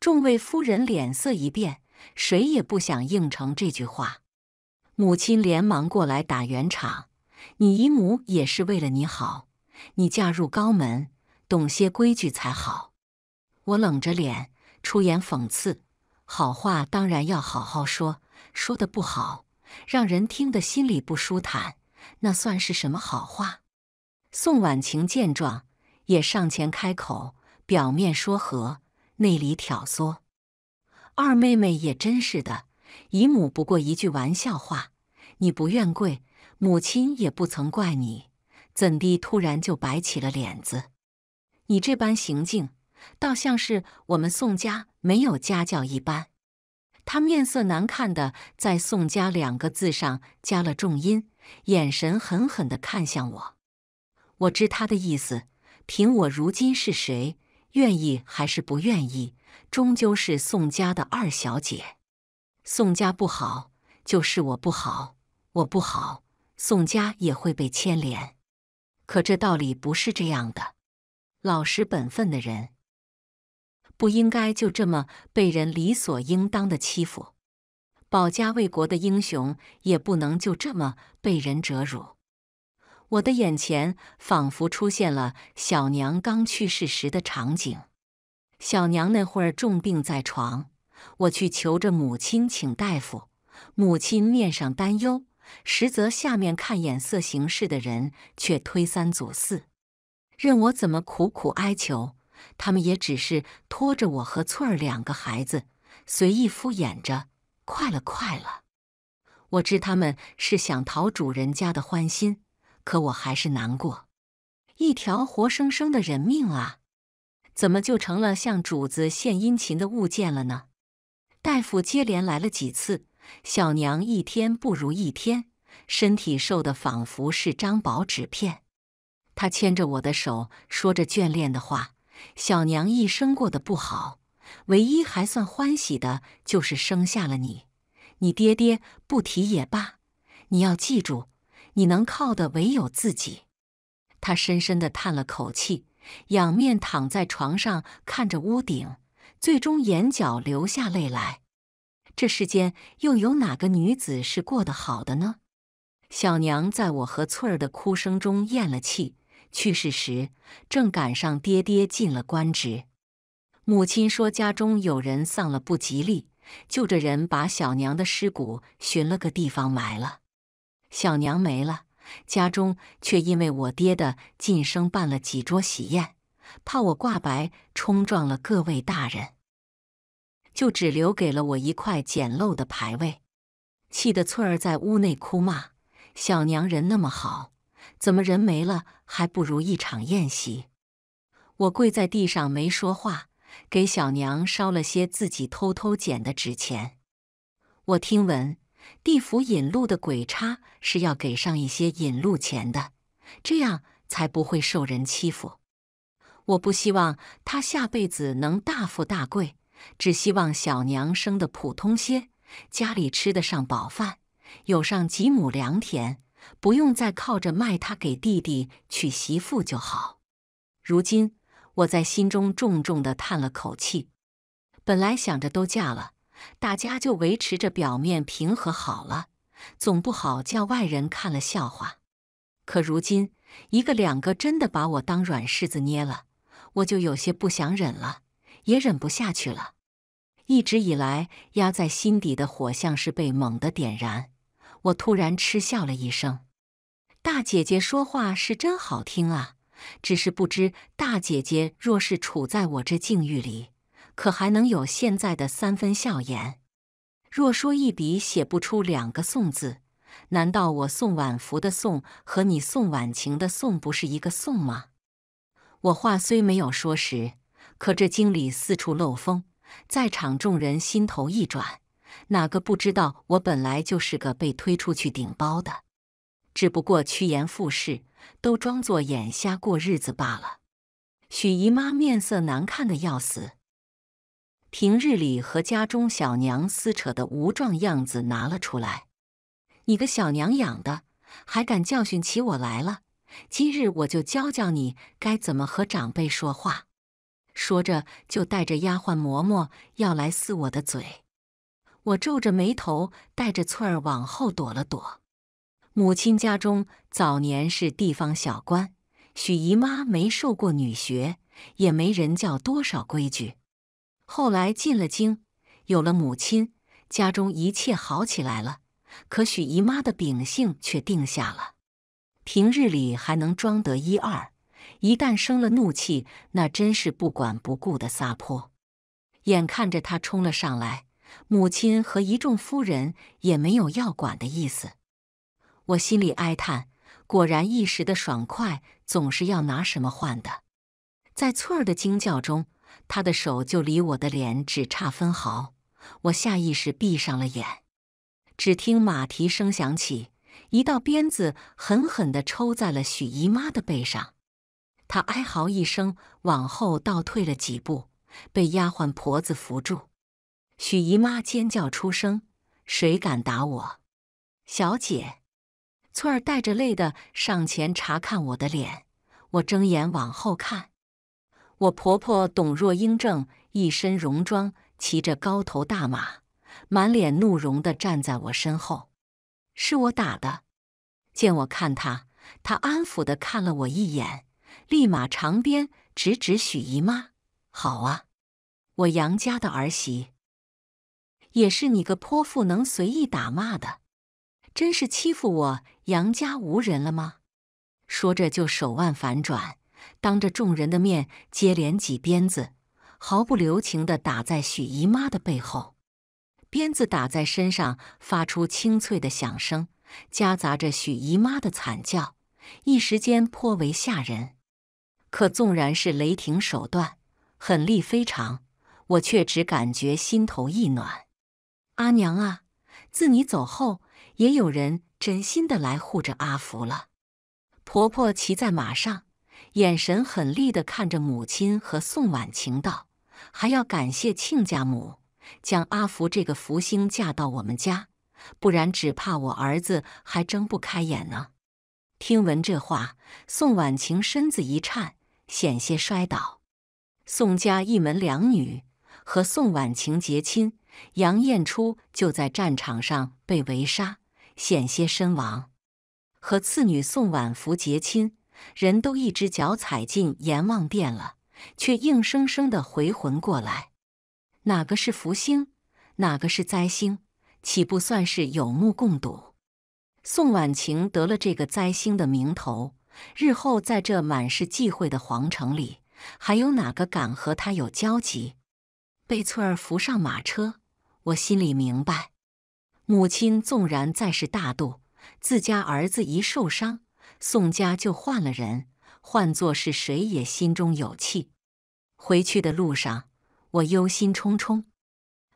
众位夫人脸色一变，谁也不想应承这句话。母亲连忙过来打圆场：“你姨母也是为了你好，你嫁入高门，懂些规矩才好。”我冷着脸出言讽刺：“好话当然要好好说，说的不好，让人听得心里不舒坦，那算是什么好话？”宋婉晴见状，也上前开口。表面说和，内里挑唆。二妹妹也真是的，姨母不过一句玩笑话，你不愿跪，母亲也不曾怪你，怎地突然就摆起了脸子？你这般行径，倒像是我们宋家没有家教一般。他面色难看的在“宋家”两个字上加了重音，眼神狠狠的看向我。我知他的意思，凭我如今是谁？愿意还是不愿意，终究是宋家的二小姐。宋家不好，就是我不好，我不好，宋家也会被牵连。可这道理不是这样的。老实本分的人不应该就这么被人理所应当的欺负，保家卫国的英雄也不能就这么被人折辱。我的眼前仿佛出现了小娘刚去世时的场景。小娘那会儿重病在床，我去求着母亲请大夫，母亲面上担忧，实则下面看眼色行事的人却推三阻四，任我怎么苦苦哀求，他们也只是拖着我和翠儿两个孩子随意敷衍着。快了，快了！我知他们是想讨主人家的欢心。可我还是难过，一条活生生的人命啊，怎么就成了向主子献殷勤的物件了呢？大夫接连来了几次，小娘一天不如一天，身体瘦得仿佛是张薄纸片。他牵着我的手，说着眷恋的话：“小娘一生过得不好，唯一还算欢喜的就是生下了你。你爹爹不提也罢，你要记住。”你能靠的唯有自己。他深深地叹了口气，仰面躺在床上，看着屋顶，最终眼角流下泪来。这世间又有哪个女子是过得好的呢？小娘在我和翠儿的哭声中咽了气，去世时正赶上爹爹进了官职。母亲说家中有人丧了不吉利，就着人把小娘的尸骨寻了个地方埋了。小娘没了，家中却因为我爹的晋升办了几桌喜宴，怕我挂白冲撞了各位大人，就只留给了我一块简陋的牌位。气得翠儿在屋内哭骂：“小娘人那么好，怎么人没了还不如一场宴席？”我跪在地上没说话，给小娘烧了些自己偷偷捡的纸钱。我听闻。地府引路的鬼差是要给上一些引路钱的，这样才不会受人欺负。我不希望他下辈子能大富大贵，只希望小娘生的普通些，家里吃得上饱饭，有上几亩良田，不用再靠着卖他给弟弟娶媳妇就好。如今我在心中重重的叹了口气，本来想着都嫁了。大家就维持着表面平和好了，总不好叫外人看了笑话。可如今一个两个真的把我当软柿子捏了，我就有些不想忍了，也忍不下去了。一直以来压在心底的火，像是被猛地点燃。我突然嗤笑了一声：“大姐姐说话是真好听啊，只是不知大姐姐若是处在我这境遇里。”可还能有现在的三分笑颜？若说一笔写不出两个“宋”字，难道我宋晚福的“宋”和你宋晚晴的“宋”不是一个“宋”吗？我话虽没有说实，可这经理四处漏风，在场众人心头一转，哪个不知道我本来就是个被推出去顶包的，只不过趋炎附势，都装作眼瞎过日子罢了。许姨妈面色难看的要死。平日里和家中小娘撕扯的无状样子拿了出来，你个小娘养的，还敢教训起我来了！今日我就教教你该怎么和长辈说话。说着，就带着丫鬟嬷嬷要来撕我的嘴。我皱着眉头，带着翠儿往后躲了躲。母亲家中早年是地方小官，许姨妈没受过女学，也没人教多少规矩。后来进了京，有了母亲，家中一切好起来了。可许姨妈的秉性却定下了，平日里还能装得一二，一旦生了怒气，那真是不管不顾的撒泼。眼看着她冲了上来，母亲和一众夫人也没有要管的意思。我心里哀叹：果然一时的爽快总是要拿什么换的。在翠儿的惊叫中。他的手就离我的脸只差分毫，我下意识闭上了眼。只听马蹄声响起，一道鞭子狠狠地抽在了许姨妈的背上，她哀嚎一声，往后倒退了几步，被丫鬟婆子扶住。许姨妈尖叫出声：“谁敢打我，小姐！”翠儿带着泪的上前查看我的脸，我睁眼往后看。我婆婆董若英正一身戎装，骑着高头大马，满脸怒容的站在我身后。是我打的。见我看她，她安抚的看了我一眼，立马长鞭直指许姨妈：“好啊，我杨家的儿媳，也是你个泼妇能随意打骂的？真是欺负我杨家无人了吗？”说着就手腕反转。当着众人的面，接连几鞭子，毫不留情地打在许姨妈的背后。鞭子打在身上，发出清脆的响声，夹杂着许姨妈的惨叫，一时间颇为吓人。可纵然是雷霆手段，狠厉非常，我却只感觉心头一暖。阿娘啊，自你走后，也有人真心的来护着阿福了。婆婆骑在马上。眼神狠厉地看着母亲和宋婉晴道：“还要感谢亲家母将阿福这个福星嫁到我们家，不然只怕我儿子还睁不开眼呢。”听闻这话，宋婉晴身子一颤，险些摔倒。宋家一门两女，和宋婉晴结亲，杨艳初就在战场上被围杀，险些身亡；和次女宋婉福结亲。人都一只脚踩进阎王殿了，却硬生生的回魂过来，哪个是福星，哪个是灾星，岂不算是有目共睹？宋婉晴得了这个灾星的名头，日后在这满是忌讳的皇城里，还有哪个敢和他有交集？被翠儿扶上马车，我心里明白，母亲纵然再是大度，自家儿子一受伤。宋家就换了人，换做是谁也心中有气。回去的路上，我忧心忡忡。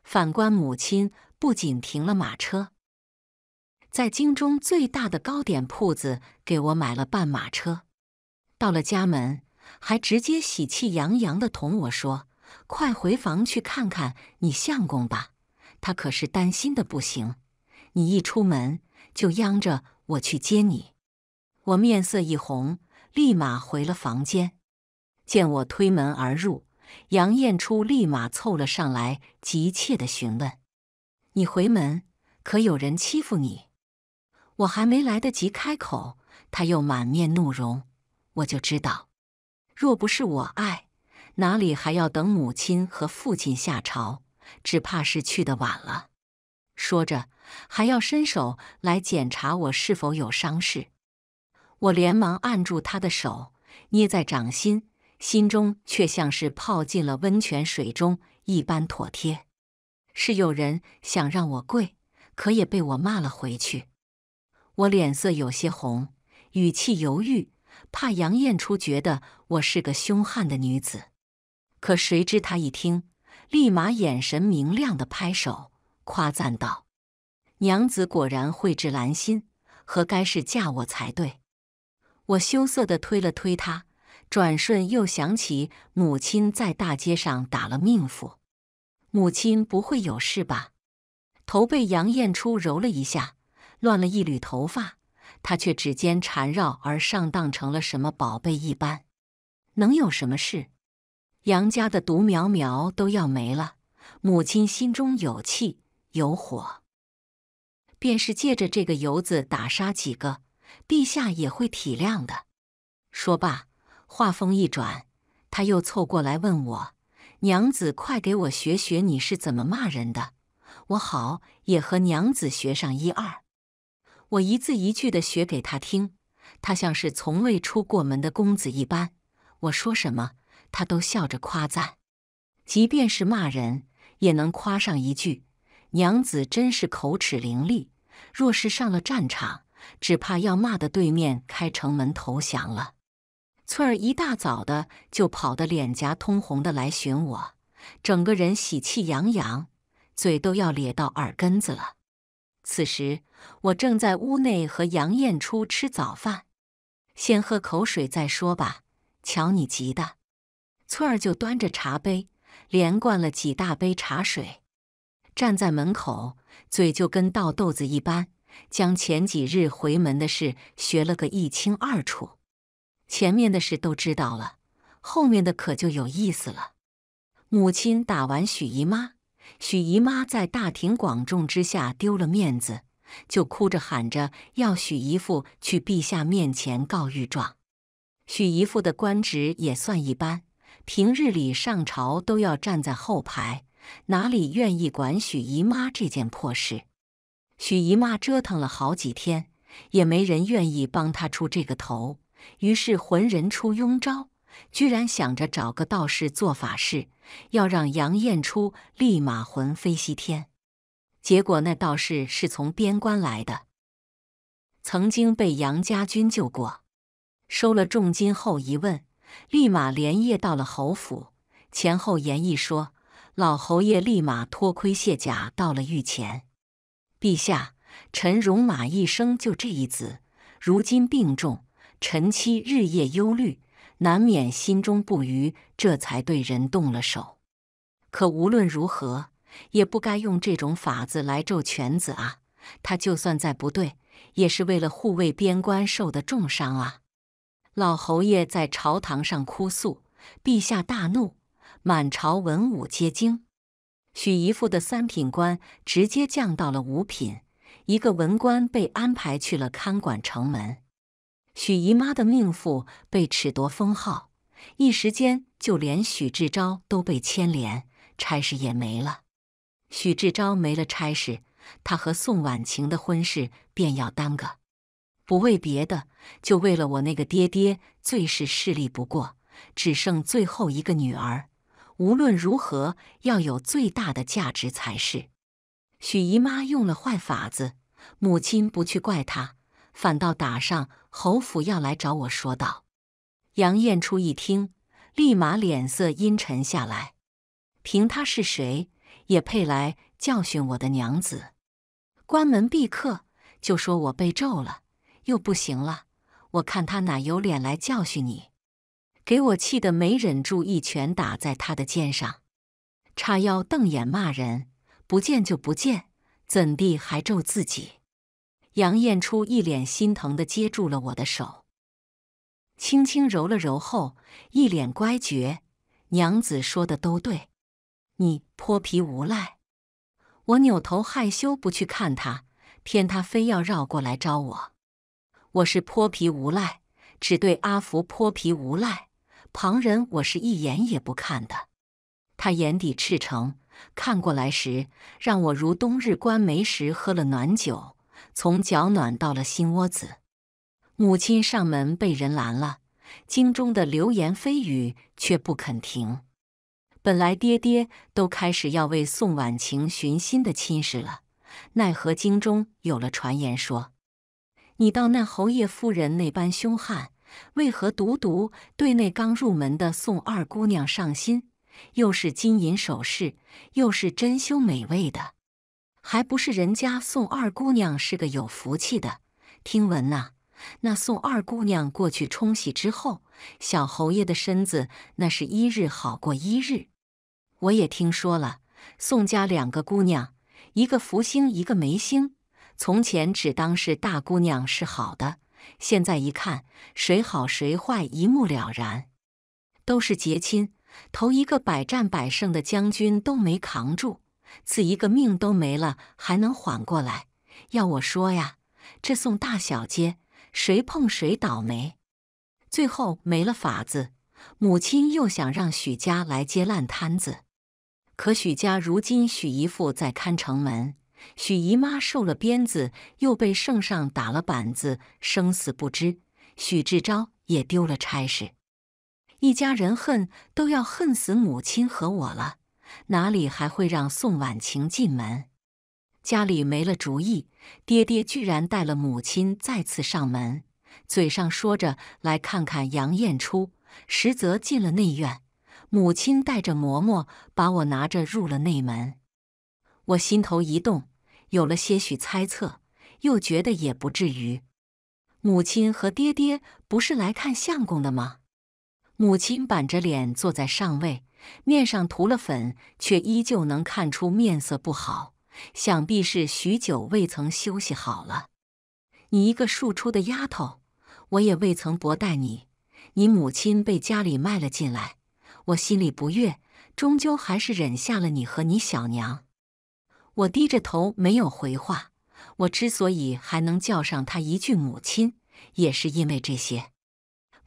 反观母亲，不仅停了马车，在京中最大的糕点铺子给我买了半马车。到了家门，还直接喜气洋洋的同我说：“快回房去看看你相公吧，他可是担心的不行。你一出门，就央着我去接你。”我面色一红，立马回了房间。见我推门而入，杨艳初立马凑了上来，急切的询问：“你回门可有人欺负你？”我还没来得及开口，他又满面怒容。我就知道，若不是我爱，哪里还要等母亲和父亲下朝？只怕是去的晚了。说着，还要伸手来检查我是否有伤势。我连忙按住他的手，捏在掌心，心中却像是泡进了温泉水中一般妥帖。是有人想让我跪，可也被我骂了回去。我脸色有些红，语气犹豫，怕杨艳初觉得我是个凶悍的女子。可谁知他一听，立马眼神明亮的拍手夸赞道：“娘子果然蕙质兰心，何该是嫁我才对。”我羞涩地推了推他，转瞬又想起母亲在大街上打了命妇，母亲不会有事吧？头被杨艳初揉了一下，乱了一缕头发，他却指尖缠绕而上当成了什么宝贝一般，能有什么事？杨家的独苗苗都要没了，母亲心中有气有火，便是借着这个由子打杀几个。陛下也会体谅的。说罢，话锋一转，他又凑过来问我：“娘子，快给我学学你是怎么骂人的，我好也和娘子学上一二。”我一字一句的学给他听，他像是从未出过门的公子一般，我说什么，他都笑着夸赞，即便是骂人，也能夸上一句：“娘子真是口齿伶俐，若是上了战场。”只怕要骂的对面开城门投降了。翠儿一大早的就跑得脸颊通红的来寻我，整个人喜气洋洋，嘴都要咧到耳根子了。此时我正在屋内和杨艳初吃早饭，先喝口水再说吧。瞧你急的，翠儿就端着茶杯，连灌了几大杯茶水，站在门口，嘴就跟倒豆子一般。将前几日回门的事学了个一清二楚，前面的事都知道了，后面的可就有意思了。母亲打完许姨妈，许姨妈在大庭广众之下丢了面子，就哭着喊着要许姨父去陛下面前告御状。许姨父的官职也算一般，平日里上朝都要站在后排，哪里愿意管许姨妈这件破事？许姨妈折腾了好几天，也没人愿意帮她出这个头，于是浑人出庸招，居然想着找个道士做法事，要让杨艳初立马魂飞西天。结果那道士是从边关来的，曾经被杨家军救过，收了重金后一问，立马连夜到了侯府，前后言一说，老侯爷立马脱盔卸甲到了御前。陛下，臣戎马一生就这一子，如今病重，臣妻日夜忧虑，难免心中不愉，这才对人动了手。可无论如何，也不该用这种法子来咒犬子啊！他就算再不对，也是为了护卫边关受的重伤啊！老侯爷在朝堂上哭诉，陛下大怒，满朝文武皆惊。许姨父的三品官直接降到了五品，一个文官被安排去了看管城门。许姨妈的命妇被褫夺封号，一时间就连许志昭都被牵连，差事也没了。许志昭没了差事，他和宋婉晴的婚事便要耽搁。不为别的，就为了我那个爹爹最是势利，不过只剩最后一个女儿。无论如何，要有最大的价值才是。许姨妈用了坏法子，母亲不去怪她，反倒打上侯府要来找我说道。杨艳初一听，立马脸色阴沉下来。凭他是谁，也配来教训我的娘子？关门闭客，就说我被咒了，又不行了。我看他哪有脸来教训你？给我气得没忍住，一拳打在他的肩上，叉腰瞪眼骂人：“不见就不见，怎地还咒自己？”杨艳初一脸心疼地接住了我的手，轻轻揉了揉后，一脸乖觉：“娘子说的都对，你泼皮无赖。”我扭头害羞不去看他，偏他非要绕过来招我：“我是泼皮无赖，只对阿福泼皮无赖。”旁人，我是一眼也不看的。他眼底赤诚，看过来时，让我如冬日关梅时喝了暖酒，从脚暖到了心窝子。母亲上门被人拦了，京中的流言蜚语却不肯停。本来爹爹都开始要为宋婉晴寻新的亲事了，奈何京中有了传言说，你到那侯爷夫人那般凶悍。为何独独对那刚入门的宋二姑娘上心？又是金银首饰，又是珍馐美味的，还不是人家宋二姑娘是个有福气的？听闻呐，那宋二姑娘过去冲喜之后，小侯爷的身子那是一日好过一日。我也听说了，宋家两个姑娘，一个福星，一个梅星。从前只当是大姑娘是好的。现在一看，谁好谁坏一目了然，都是结亲，头一个百战百胜的将军都没扛住，次一个命都没了，还能缓过来？要我说呀，这送大小姐，谁碰谁倒霉。最后没了法子，母亲又想让许家来接烂摊子，可许家如今许姨父在看城门。许姨妈受了鞭子，又被圣上打了板子，生死不知。许志昭也丢了差事，一家人恨都要恨死母亲和我了，哪里还会让宋婉晴进门？家里没了主意，爹爹居然带了母亲再次上门，嘴上说着来看看杨艳初，实则进了内院。母亲带着嬷嬷把我拿着入了内门。我心头一动，有了些许猜测，又觉得也不至于。母亲和爹爹不是来看相公的吗？母亲板着脸坐在上位，面上涂了粉，却依旧能看出面色不好，想必是许久未曾休息好了。你一个庶出的丫头，我也未曾薄待你。你母亲被家里卖了进来，我心里不悦，终究还是忍下了你和你小娘。我低着头没有回话。我之所以还能叫上她一句母亲，也是因为这些。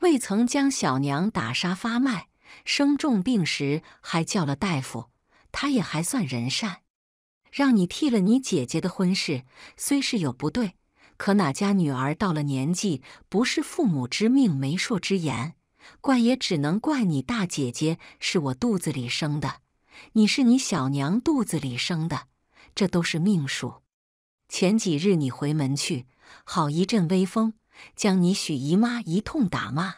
未曾将小娘打杀发卖，生重病时还叫了大夫，她也还算仁善。让你替了你姐姐的婚事，虽是有不对，可哪家女儿到了年纪不是父母之命媒妁之言？怪也只能怪你大姐姐是我肚子里生的，你是你小娘肚子里生的。这都是命数。前几日你回门去，好一阵微风，将你许姨妈一通打骂。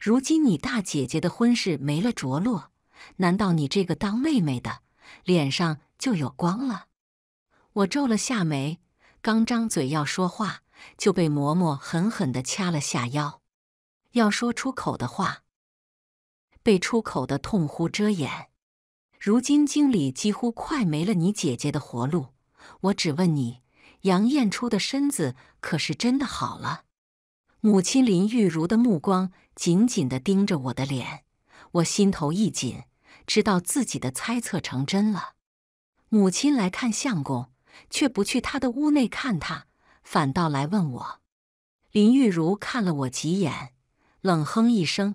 如今你大姐姐的婚事没了着落，难道你这个当妹妹的脸上就有光了？我皱了下眉，刚张嘴要说话，就被嬷嬷狠狠的掐了下腰。要说出口的话，被出口的痛呼遮掩。如今经理几乎快没了，你姐姐的活路。我只问你，杨艳初的身子可是真的好了？母亲林玉如的目光紧紧地盯着我的脸，我心头一紧，知道自己的猜测成真了。母亲来看相公，却不去他的屋内看他，反倒来问我。林玉如看了我几眼，冷哼一声：“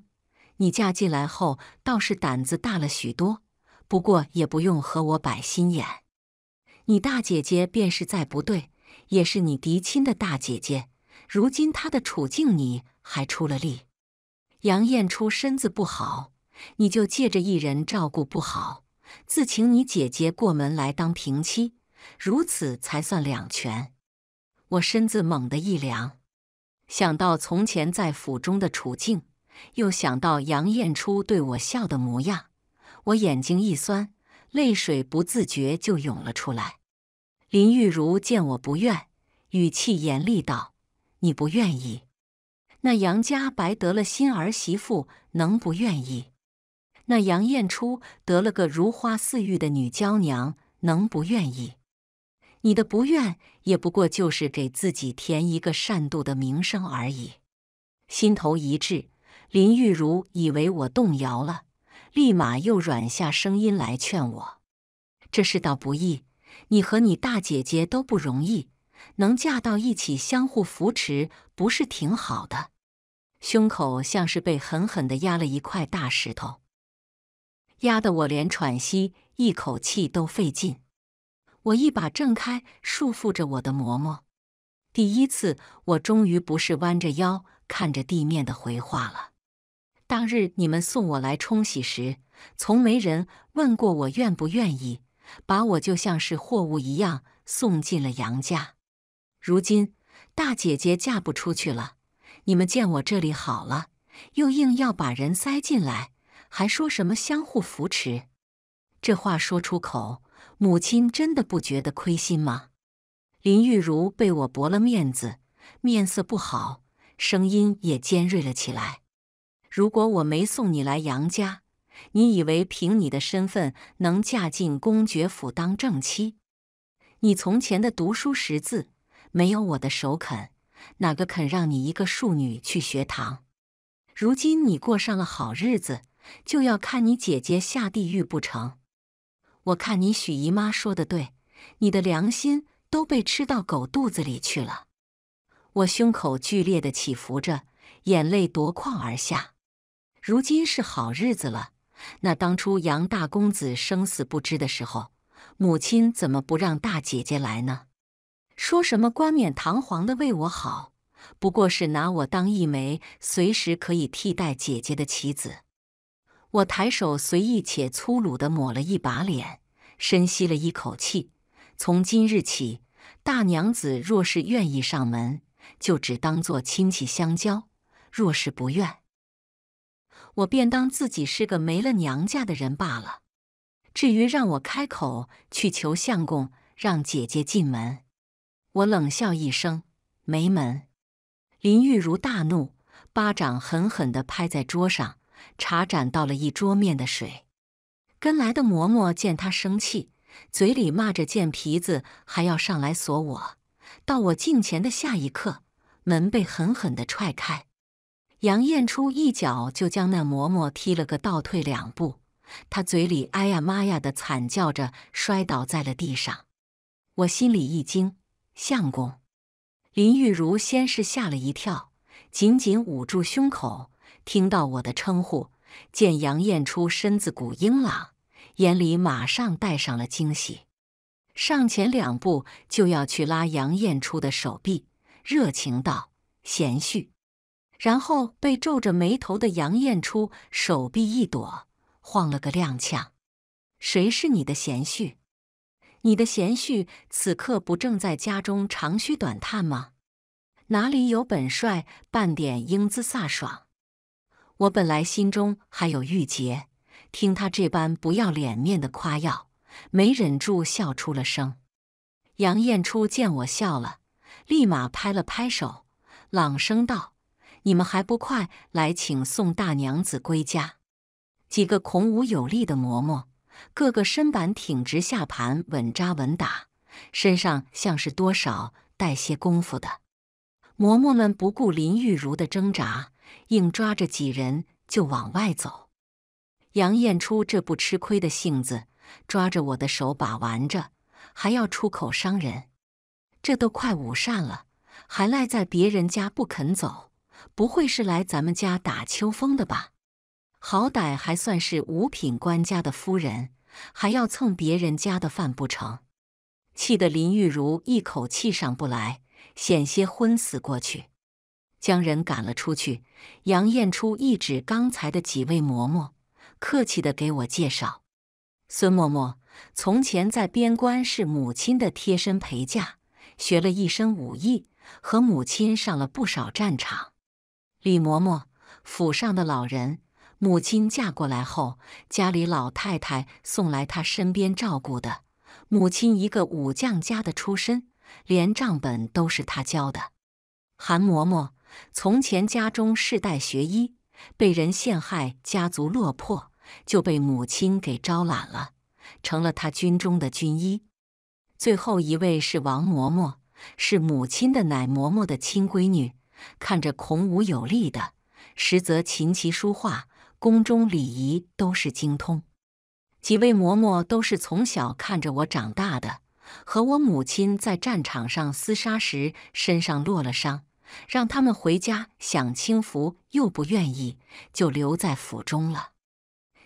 你嫁进来后倒是胆子大了许多。”不过也不用和我摆心眼，你大姐姐便是再不对，也是你嫡亲的大姐姐。如今她的处境，你还出了力。杨艳初身子不好，你就借着一人照顾不好，自请你姐姐过门来当平妻，如此才算两全。我身子猛地一凉，想到从前在府中的处境，又想到杨艳初对我笑的模样。我眼睛一酸，泪水不自觉就涌了出来。林玉如见我不愿，语气严厉道：“你不愿意，那杨家白得了新儿媳妇，能不愿意？那杨艳初得了个如花似玉的女娇娘，能不愿意？你的不愿，也不过就是给自己填一个善妒的名声而已。”心头一滞，林玉如以为我动摇了。立马又软下声音来劝我：“这世道不易，你和你大姐姐都不容易，能嫁到一起相互扶持，不是挺好的？”胸口像是被狠狠地压了一块大石头，压得我连喘息一口气都费劲。我一把挣开束缚着我的嬷嬷，第一次，我终于不是弯着腰看着地面的回话了。当日你们送我来冲洗时，从没人问过我愿不愿意，把我就像是货物一样送进了杨家。如今大姐姐嫁不出去了，你们见我这里好了，又硬要把人塞进来，还说什么相互扶持？这话说出口，母亲真的不觉得亏心吗？林玉如被我驳了面子，面色不好，声音也尖锐了起来。如果我没送你来杨家，你以为凭你的身份能嫁进公爵府当正妻？你从前的读书识字，没有我的首肯，哪个肯让你一个庶女去学堂？如今你过上了好日子，就要看你姐姐下地狱不成？我看你许姨妈说的对，你的良心都被吃到狗肚子里去了。我胸口剧烈的起伏着，眼泪夺眶而下。如今是好日子了，那当初杨大公子生死不知的时候，母亲怎么不让大姐姐来呢？说什么冠冕堂皇的为我好，不过是拿我当一枚随时可以替代姐姐的棋子。我抬手随意且粗鲁地抹了一把脸，深吸了一口气。从今日起，大娘子若是愿意上门，就只当做亲戚相交；若是不愿，我便当自己是个没了娘家的人罢了。至于让我开口去求相公让姐姐进门，我冷笑一声，没门。林玉如大怒，巴掌狠狠地拍在桌上，茶盏倒了一桌面的水。跟来的嬷嬷见她生气，嘴里骂着贱皮子，还要上来锁我。到我近前的下一刻，门被狠狠地踹开。杨艳初一脚就将那嬷嬷踢了个倒退两步，她嘴里“哎呀妈呀”的惨叫着摔倒在了地上。我心里一惊，相公林玉如先是吓了一跳，紧紧捂住胸口，听到我的称呼，见杨艳初身子骨硬朗，眼里马上带上了惊喜，上前两步就要去拉杨艳初的手臂，热情道：“贤婿。”然后被皱着眉头的杨艳初手臂一躲，晃了个踉跄。谁是你的贤婿？你的贤婿此刻不正在家中长吁短叹吗？哪里有本帅半点英姿飒爽？我本来心中还有郁结，听他这般不要脸面的夸耀，没忍住笑出了声。杨艳初见我笑了，立马拍了拍手，朗声道。你们还不快来请宋大娘子归家？几个孔武有力的嬷嬷，个个身板挺直，下盘稳扎稳打，身上像是多少带些功夫的。嬷嬷们不顾林玉如的挣扎，硬抓着几人就往外走。杨艳初这不吃亏的性子，抓着我的手把玩着，还要出口伤人。这都快午膳了，还赖在别人家不肯走。不会是来咱们家打秋风的吧？好歹还算是五品官家的夫人，还要蹭别人家的饭不成？气得林玉如一口气上不来，险些昏死过去，将人赶了出去。杨艳初一指刚才的几位嬷嬷，客气的给我介绍：孙嬷嬷从前在边关是母亲的贴身陪嫁，学了一身武艺，和母亲上了不少战场。李嬷嬷府上的老人，母亲嫁过来后，家里老太太送来她身边照顾的。母亲一个武将家的出身，连账本都是她教的。韩嬷嬷从前家中世代学医，被人陷害，家族落魄，就被母亲给招揽了，成了他军中的军医。最后一位是王嬷嬷，是母亲的奶嬷嬷的亲闺女。看着孔武有力的，实则琴棋书画、宫中礼仪都是精通。几位嬷嬷都是从小看着我长大的，和我母亲在战场上厮杀时身上落了伤，让他们回家享清福又不愿意，就留在府中了。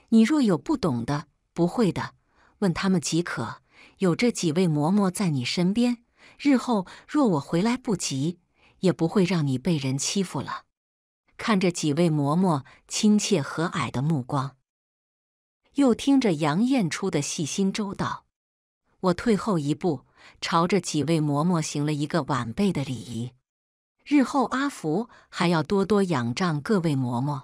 你若有不懂的、不会的，问他们即可。有这几位嬷嬷在你身边，日后若我回来不及。也不会让你被人欺负了。看着几位嬷嬷亲切和蔼的目光，又听着杨艳初的细心周到，我退后一步，朝着几位嬷嬷行了一个晚辈的礼仪。日后阿福还要多多仰仗各位嬷嬷。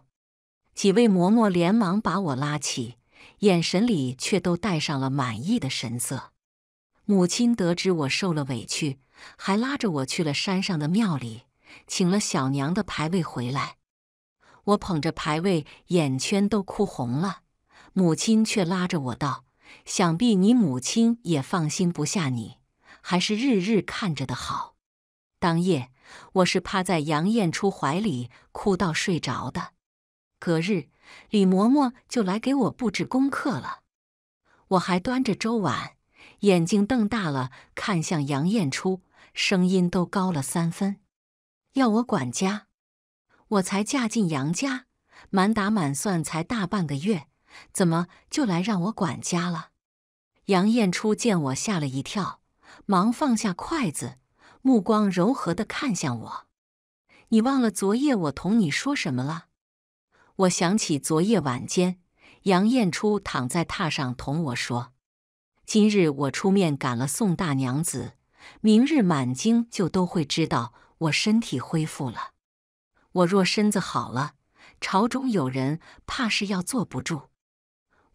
几位嬷嬷连忙把我拉起，眼神里却都带上了满意的神色。母亲得知我受了委屈。还拉着我去了山上的庙里，请了小娘的牌位回来。我捧着牌位，眼圈都哭红了。母亲却拉着我道：“想必你母亲也放心不下你，还是日日看着的好。”当夜，我是趴在杨艳初怀里哭到睡着的。隔日，李嬷嬷就来给我布置功课了。我还端着粥碗，眼睛瞪大了看向杨艳初。声音都高了三分，要我管家？我才嫁进杨家，满打满算才大半个月，怎么就来让我管家了？杨艳初见我吓了一跳，忙放下筷子，目光柔和的看向我：“你忘了昨夜我同你说什么了？”我想起昨夜晚间，杨艳初躺在榻上同我说：“今日我出面赶了宋大娘子。”明日满京就都会知道我身体恢复了。我若身子好了，朝中有人怕是要坐不住。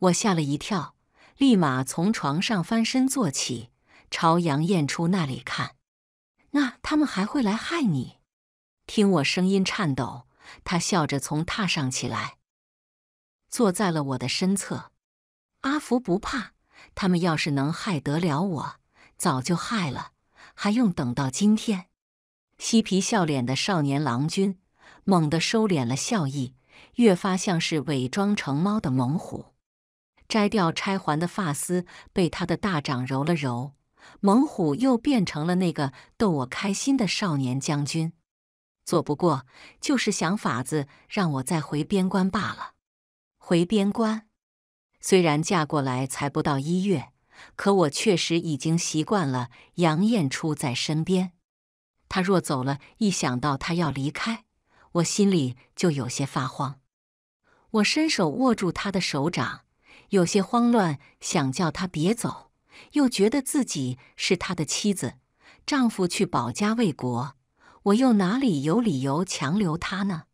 我吓了一跳，立马从床上翻身坐起，朝杨燕初那里看。那他们还会来害你？听我声音颤抖，他笑着从榻上起来，坐在了我的身侧。阿福不怕，他们要是能害得了我，早就害了。还用等到今天？嬉皮笑脸的少年郎君猛地收敛了笑意，越发像是伪装成猫的猛虎。摘掉钗环的发丝被他的大掌揉了揉，猛虎又变成了那个逗我开心的少年将军。做不过，就是想法子让我再回边关罢了。回边关，虽然嫁过来才不到一月。可我确实已经习惯了杨艳初在身边，他若走了，一想到他要离开，我心里就有些发慌。我伸手握住他的手掌，有些慌乱，想叫他别走，又觉得自己是他的妻子，丈夫去保家卫国，我又哪里有理由强留他呢？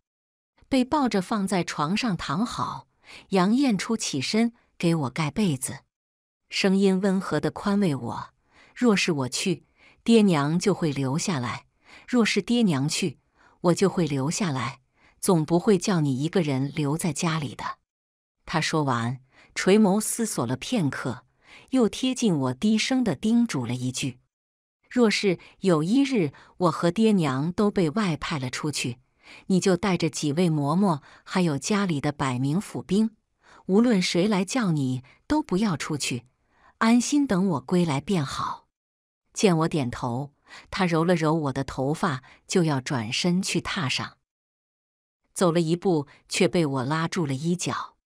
被抱着放在床上躺好，杨艳初起身给我盖被子。声音温和地宽慰我：“若是我去，爹娘就会留下来；若是爹娘去，我就会留下来。总不会叫你一个人留在家里的。”他说完，垂眸思索了片刻，又贴近我，低声地叮嘱了一句：“若是有一日我和爹娘都被外派了出去，你就带着几位嬷嬷，还有家里的百名府兵，无论谁来叫你，都不要出去。”安心等我归来便好。见我点头，他揉了揉我的头发，就要转身去踏上。走了一步，却被我拉住了衣角。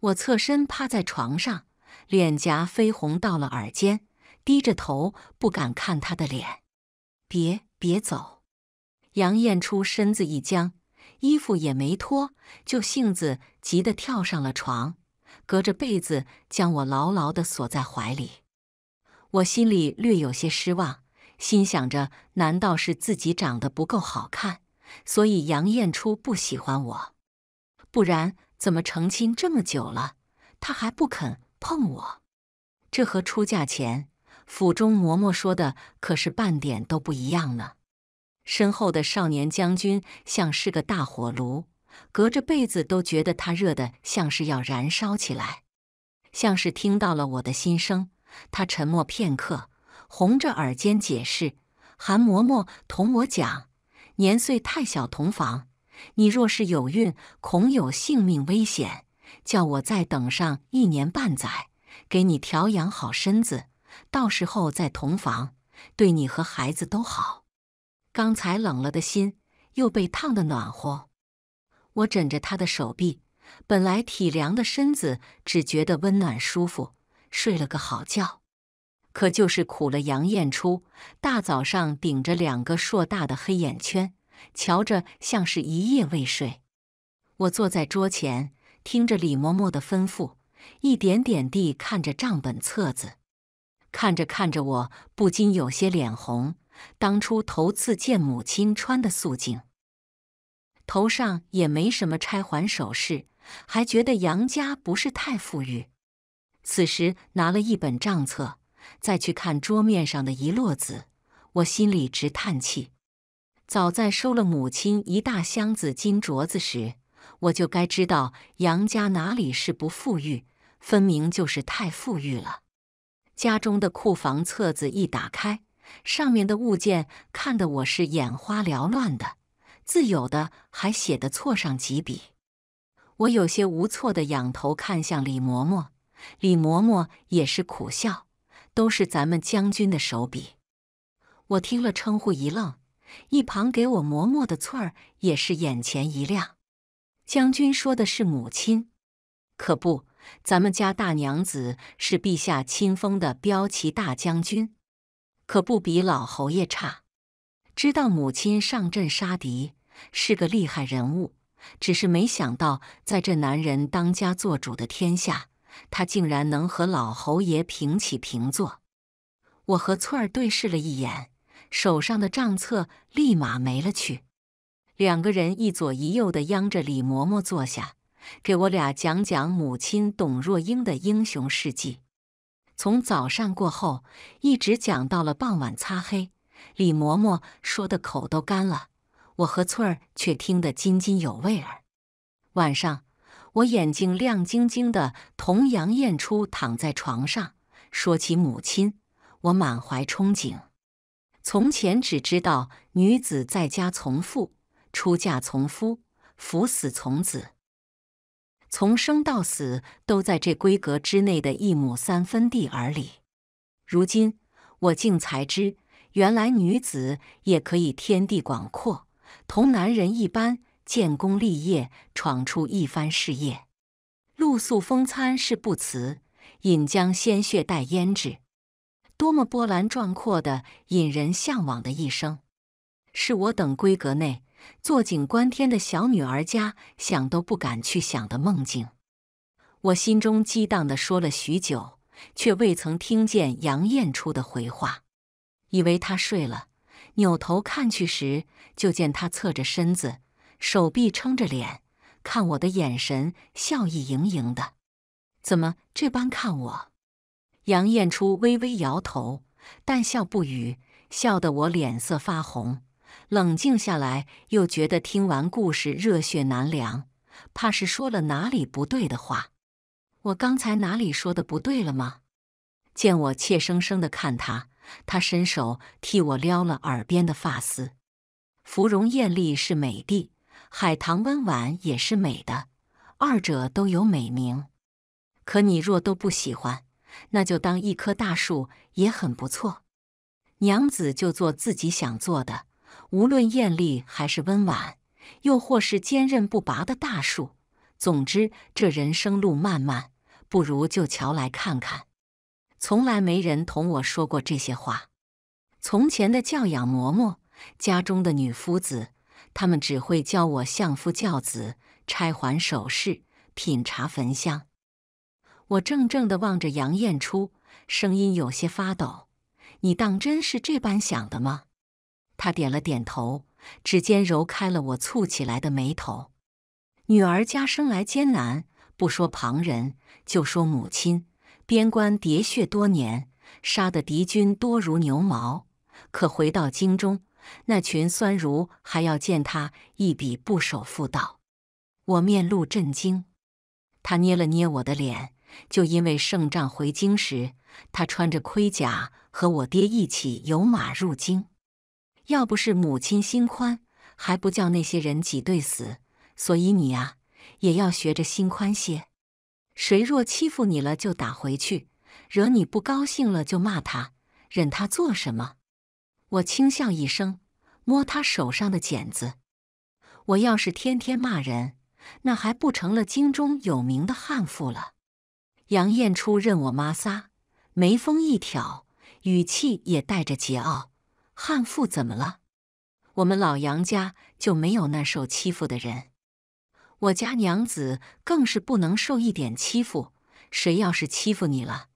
我侧身趴在床上，脸颊绯红到了耳尖，低着头不敢看他的脸。别别走！杨艳初身子一僵，衣服也没脱，就性子急得跳上了床。隔着被子将我牢牢地锁在怀里，我心里略有些失望，心想着：难道是自己长得不够好看，所以杨艳初不喜欢我？不然怎么成亲这么久了，他还不肯碰我？这和出嫁前府中嬷嬷说的可是半点都不一样呢。身后的少年将军像是个大火炉。隔着被子都觉得他热得像是要燃烧起来，像是听到了我的心声。他沉默片刻，红着耳尖解释：“韩嬷嬷同我讲，年岁太小同房，你若是有孕，恐有性命危险。叫我再等上一年半载，给你调养好身子，到时候再同房，对你和孩子都好。”刚才冷了的心又被烫得暖和。我枕着他的手臂，本来体凉的身子只觉得温暖舒服，睡了个好觉。可就是苦了杨艳初，大早上顶着两个硕大的黑眼圈，瞧着像是一夜未睡。我坐在桌前，听着李嬷嬷的吩咐，一点点地看着账本册子，看着看着，我不禁有些脸红。当初头次见母亲穿的素净。头上也没什么钗环首饰，还觉得杨家不是太富裕。此时拿了一本账册，再去看桌面上的一摞子，我心里直叹气。早在收了母亲一大箱子金镯子时，我就该知道杨家哪里是不富裕，分明就是太富裕了。家中的库房册子一打开，上面的物件看得我是眼花缭乱的。字有的还写的错上几笔，我有些无措的仰头看向李嬷嬷，李嬷嬷也是苦笑，都是咱们将军的手笔。我听了称呼一愣，一旁给我嬷嬷的翠儿也是眼前一亮。将军说的是母亲，可不，咱们家大娘子是陛下亲封的骠骑大将军，可不比老侯爷差。知道母亲上阵杀敌是个厉害人物，只是没想到，在这男人当家做主的天下，他竟然能和老侯爷平起平坐。我和翠儿对视了一眼，手上的账册立马没了去。两个人一左一右的央着李嬷嬷坐下，给我俩讲讲母亲董若英的英雄事迹，从早上过后一直讲到了傍晚擦黑。李嬷嬷说的口都干了，我和翠儿却听得津津有味儿。晚上，我眼睛亮晶晶的，同杨艳初躺在床上，说起母亲，我满怀憧憬。从前只知道女子在家从父，出嫁从夫，服死从子，从生到死都在这闺阁之内的一亩三分地而里。如今我竟才知。原来女子也可以天地广阔，同男人一般建功立业，闯出一番事业。露宿风餐是不辞，饮江鲜血带胭脂，多么波澜壮阔的、引人向往的一生，是我等闺阁内坐井观天的小女儿家想都不敢去想的梦境。我心中激荡的说了许久，却未曾听见杨艳初的回话。以为他睡了，扭头看去时，就见他侧着身子，手臂撑着脸，看我的眼神笑意盈盈的。怎么这般看我？杨艳初微微摇头，但笑不语，笑得我脸色发红。冷静下来，又觉得听完故事热血难凉，怕是说了哪里不对的话。我刚才哪里说的不对了吗？见我怯生生的看他。他伸手替我撩了耳边的发丝。芙蓉艳丽是美的，海棠温婉也是美的，二者都有美名。可你若都不喜欢，那就当一棵大树也很不错。娘子就做自己想做的，无论艳丽还是温婉，又或是坚韧不拔的大树。总之，这人生路漫漫，不如就瞧来看看。从来没人同我说过这些话。从前的教养嬷嬷，家中的女夫子，他们只会教我相夫教子、拆环首饰、品茶焚香。我怔怔的望着杨艳初，声音有些发抖：“你当真是这般想的吗？”他点了点头，指尖揉开了我蹙起来的眉头。女儿家生来艰难，不说旁人，就说母亲。边关喋血多年，杀的敌军多如牛毛。可回到京中，那群酸儒还要见他一笔不守妇道。我面露震惊，他捏了捏我的脸。就因为胜仗回京时，他穿着盔甲和我爹一起游马入京，要不是母亲心宽，还不叫那些人挤兑死。所以你啊，也要学着心宽些。谁若欺负你了，就打回去；惹你不高兴了，就骂他。忍他做什么？我轻笑一声，摸他手上的茧子。我要是天天骂人，那还不成了京中有名的悍妇了？杨艳初认我妈仨，眉峰一挑，语气也带着桀骜。悍妇怎么了？我们老杨家就没有那受欺负的人。我家娘子更是不能受一点欺负，谁要是欺负你了，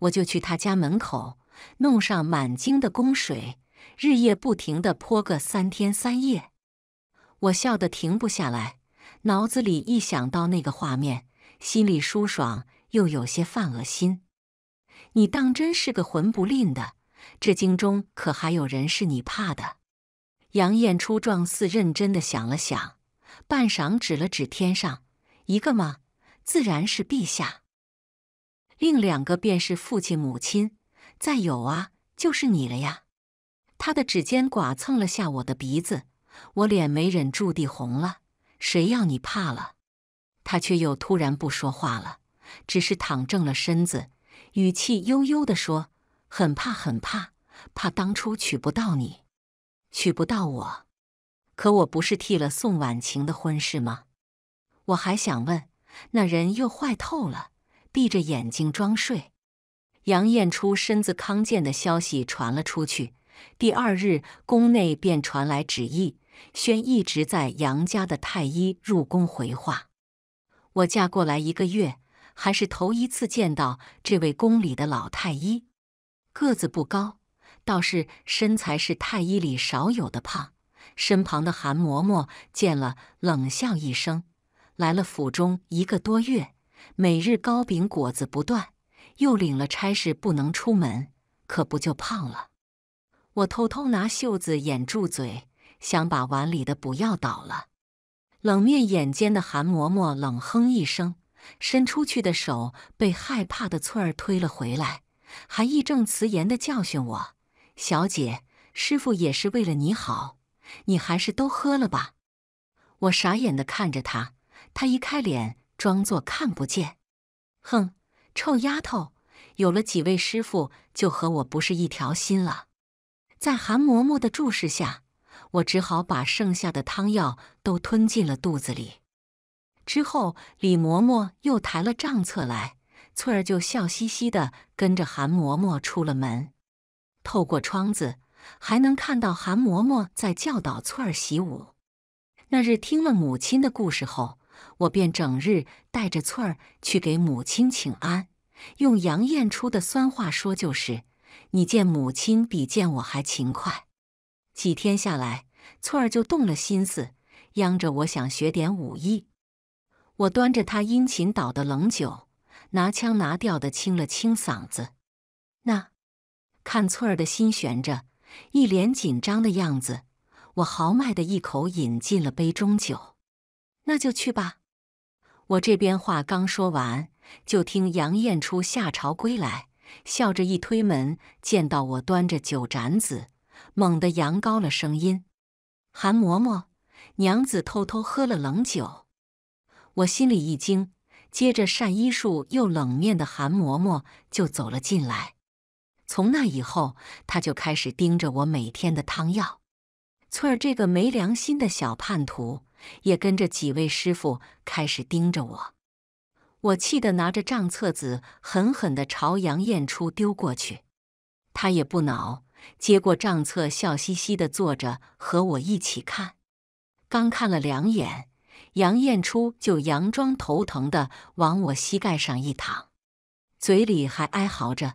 我就去他家门口弄上满京的宫水，日夜不停的泼个三天三夜。我笑得停不下来，脑子里一想到那个画面，心里舒爽又有些犯恶心。你当真是个混不吝的，这京中可还有人是你怕的？杨艳初状似认真的想了想。半晌，指了指天上，一个吗？自然是陛下。另两个便是父亲、母亲。再有啊，就是你了呀。他的指尖剐蹭了下我的鼻子，我脸没忍住地红了。谁要你怕了？他却又突然不说话了，只是躺正了身子，语气悠悠的说：“很怕，很怕，怕当初娶不到你，娶不到我。”可我不是替了宋婉晴的婚事吗？我还想问，那人又坏透了，闭着眼睛装睡。杨艳初身子康健的消息传了出去，第二日宫内便传来旨意，宣一直在杨家的太医入宫回话。我嫁过来一个月，还是头一次见到这位宫里的老太医，个子不高，倒是身材是太医里少有的胖。身旁的韩嬷嬷见了，冷笑一声。来了府中一个多月，每日糕饼果子不断，又领了差事不能出门，可不就胖了？我偷偷拿袖子掩住嘴，想把碗里的补药倒了。冷面眼尖的韩嬷嬷冷哼一声，伸出去的手被害怕的翠儿推了回来，还义正辞严地教训我：“小姐，师傅也是为了你好。”你还是都喝了吧。我傻眼的看着他，他一开脸，装作看不见。哼，臭丫头，有了几位师傅，就和我不是一条心了。在韩嬷嬷的注视下，我只好把剩下的汤药都吞进了肚子里。之后，李嬷嬷又抬了账册来，翠儿就笑嘻嘻的跟着韩嬷嬷出了门。透过窗子。还能看到韩嬷嬷在教导翠儿习武。那日听了母亲的故事后，我便整日带着翠儿去给母亲请安。用杨艳初的酸话说，就是你见母亲比见我还勤快。几天下来，翠儿就动了心思，央着我想学点武艺。我端着她殷勤倒的冷酒，拿腔拿调的清了清嗓子。那看翠儿的心悬着。一脸紧张的样子，我豪迈的一口饮尽了杯中酒。那就去吧。我这边话刚说完，就听杨艳出夏朝归来，笑着一推门，见到我端着酒盏子，猛地扬高了声音：“韩嬷嬷，娘子偷偷喝了冷酒。”我心里一惊，接着善医术又冷面的韩嬷嬷就走了进来。从那以后，他就开始盯着我每天的汤药。翠儿这个没良心的小叛徒，也跟着几位师傅开始盯着我。我气得拿着账册子，狠狠的朝杨艳初丢过去。他也不恼，接过账册，笑嘻嘻的坐着和我一起看。刚看了两眼，杨艳初就佯装头疼的往我膝盖上一躺，嘴里还哀嚎着：“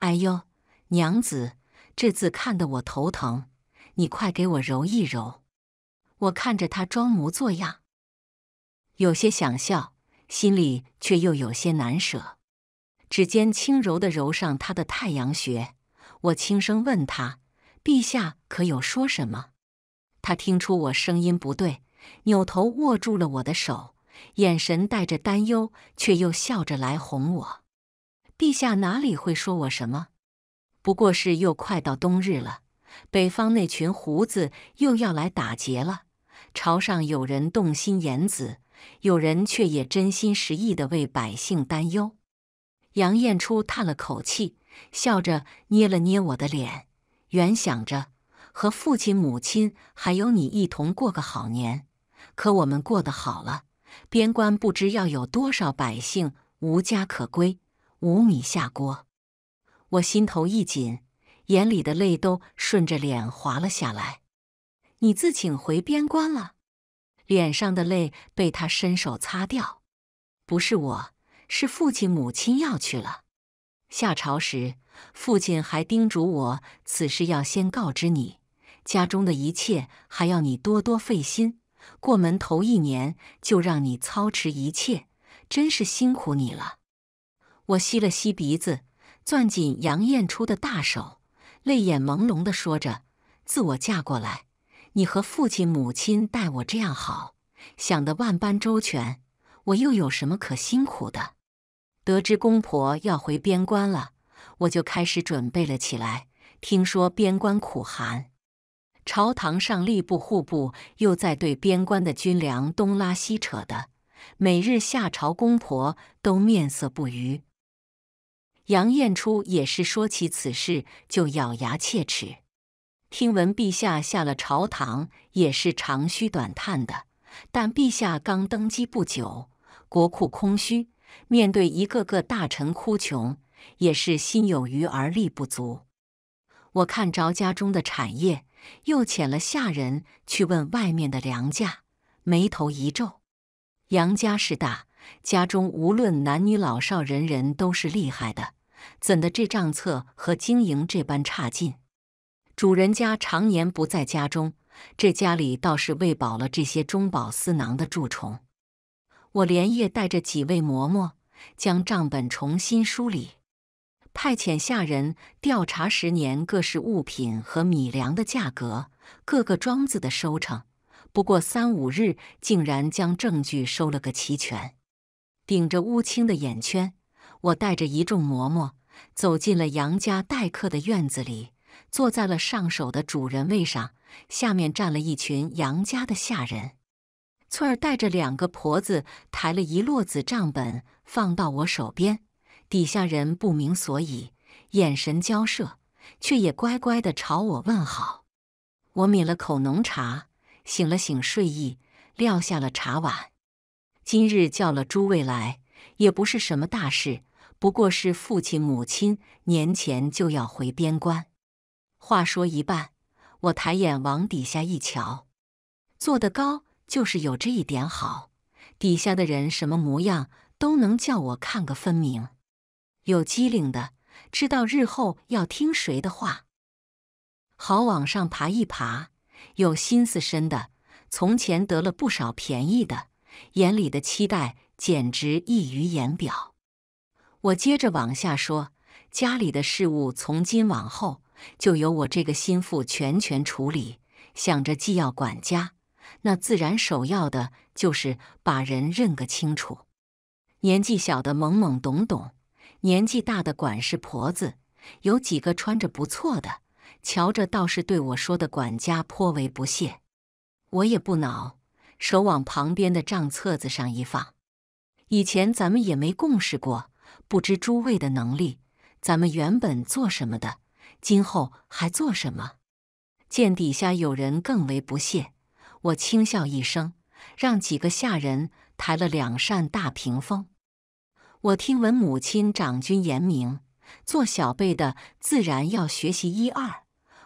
哎呦！”娘子，这字看得我头疼，你快给我揉一揉。我看着他装模作样，有些想笑，心里却又有些难舍。指尖轻柔的揉上他的太阳穴，我轻声问他：“陛下可有说什么？”他听出我声音不对，扭头握住了我的手，眼神带着担忧，却又笑着来哄我：“陛下哪里会说我什么？”不过是又快到冬日了，北方那群胡子又要来打劫了。朝上有人动心眼子，有人却也真心实意的为百姓担忧。杨彦初叹了口气，笑着捏了捏我的脸。原想着和父亲、母亲还有你一同过个好年，可我们过得好了，边关不知要有多少百姓无家可归、无米下锅。我心头一紧，眼里的泪都顺着脸滑了下来。你自请回边关了，脸上的泪被他伸手擦掉。不是我，是父亲母亲要去了。下朝时，父亲还叮嘱我，此事要先告知你。家中的一切还要你多多费心。过门头一年就让你操持一切，真是辛苦你了。我吸了吸鼻子。攥紧杨艳初的大手，泪眼朦胧的说着：“自我嫁过来，你和父亲母亲待我这样好，想的万般周全，我又有什么可辛苦的？”得知公婆要回边关了，我就开始准备了起来。听说边关苦寒，朝堂上吏部、户部又在对边关的军粮东拉西扯的，每日下朝，公婆都面色不愉。杨彦初也是说起此事就咬牙切齿，听闻陛下下了朝堂也是长吁短叹的。但陛下刚登基不久，国库空虚，面对一个个大臣哭穷，也是心有余而力不足。我看着家中的产业，又遣了下人去问外面的粮价，眉头一皱。杨家势大，家中无论男女老少，人人都是厉害的。怎的这账册和经营这般差劲？主人家常年不在家中，这家里倒是喂饱了这些中饱私囊的蛀虫。我连夜带着几位嬷嬷将账本重新梳理，派遣下人调查十年各式物品和米粮的价格，各个庄子的收成。不过三五日，竟然将证据收了个齐全。顶着乌青的眼圈。我带着一众嬷嬷走进了杨家待客的院子里，坐在了上首的主人位上，下面站了一群杨家的下人。翠儿带着两个婆子抬了一摞子账本放到我手边，底下人不明所以，眼神交涉，却也乖乖地朝我问好。我抿了口浓茶，醒了醒睡意，撂下了茶碗。今日叫了诸位来，也不是什么大事。不过是父亲母亲年前就要回边关。话说一半，我抬眼往底下一瞧，坐得高就是有这一点好，底下的人什么模样都能叫我看个分明。有机灵的，知道日后要听谁的话，好往上爬一爬；有心思深的，从前得了不少便宜的，眼里的期待简直溢于言表。我接着往下说，家里的事务从今往后就由我这个心腹全权处理。想着既要管家，那自然首要的就是把人认个清楚。年纪小的懵懵懂懂，年纪大的管事婆子有几个穿着不错的，瞧着倒是对我说的管家颇为不屑。我也不恼，手往旁边的账册子上一放，以前咱们也没共事过。不知诸位的能力，咱们原本做什么的，今后还做什么？见底下有人更为不屑，我轻笑一声，让几个下人抬了两扇大屏风。我听闻母亲长君言明，做小辈的自然要学习一二。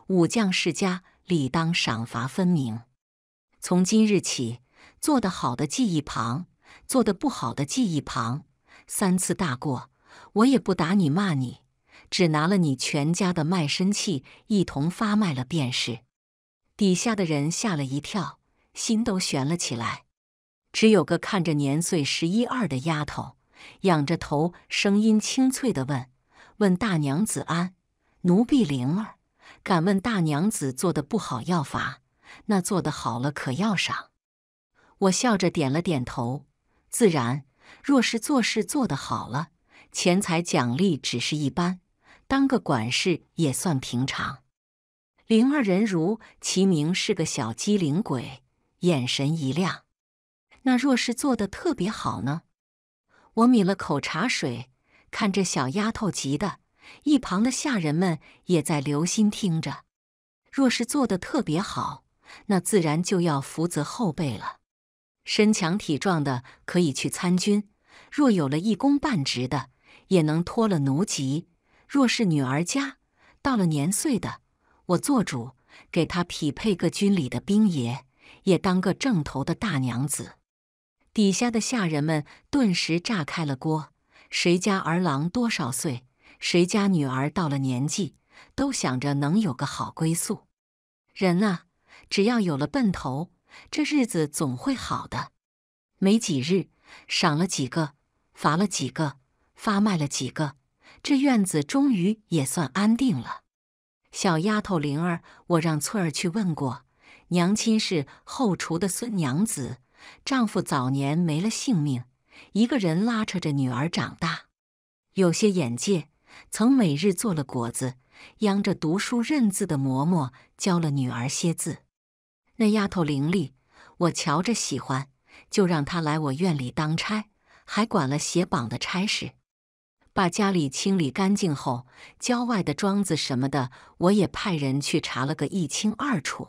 武将世家理当赏罚分明。从今日起，做得好的记一旁，做得不好的记一旁。三次大过。我也不打你骂你，只拿了你全家的卖身契一同发卖了便是。底下的人吓了一跳，心都悬了起来。只有个看着年岁十一二的丫头，仰着头，声音清脆的问：“问大娘子安，奴婢灵儿，敢问大娘子做的不好要罚，那做的好了可要赏？”我笑着点了点头，自然，若是做事做的好了。钱财奖励只是一般，当个管事也算平常。灵二人如其名是个小机灵鬼，眼神一亮。那若是做的特别好呢？我抿了口茶水，看这小丫头急的，一旁的下人们也在留心听着。若是做的特别好，那自然就要福泽后辈了。身强体壮的可以去参军，若有了一公半职的。也能脱了奴籍。若是女儿家到了年岁的，我做主给她匹配个军里的兵爷，也当个正头的大娘子。底下的下人们顿时炸开了锅。谁家儿郎多少岁？谁家女儿到了年纪，都想着能有个好归宿。人啊，只要有了奔头，这日子总会好的。没几日，赏了几个，罚了几个。发卖了几个，这院子终于也算安定了。小丫头灵儿，我让翠儿去问过，娘亲是后厨的孙娘子，丈夫早年没了性命，一个人拉扯着女儿长大，有些眼界，曾每日做了果子，央着读书认字的嬷嬷教了女儿些字。那丫头伶俐，我瞧着喜欢，就让她来我院里当差，还管了鞋绑的差事。把家里清理干净后，郊外的庄子什么的，我也派人去查了个一清二楚。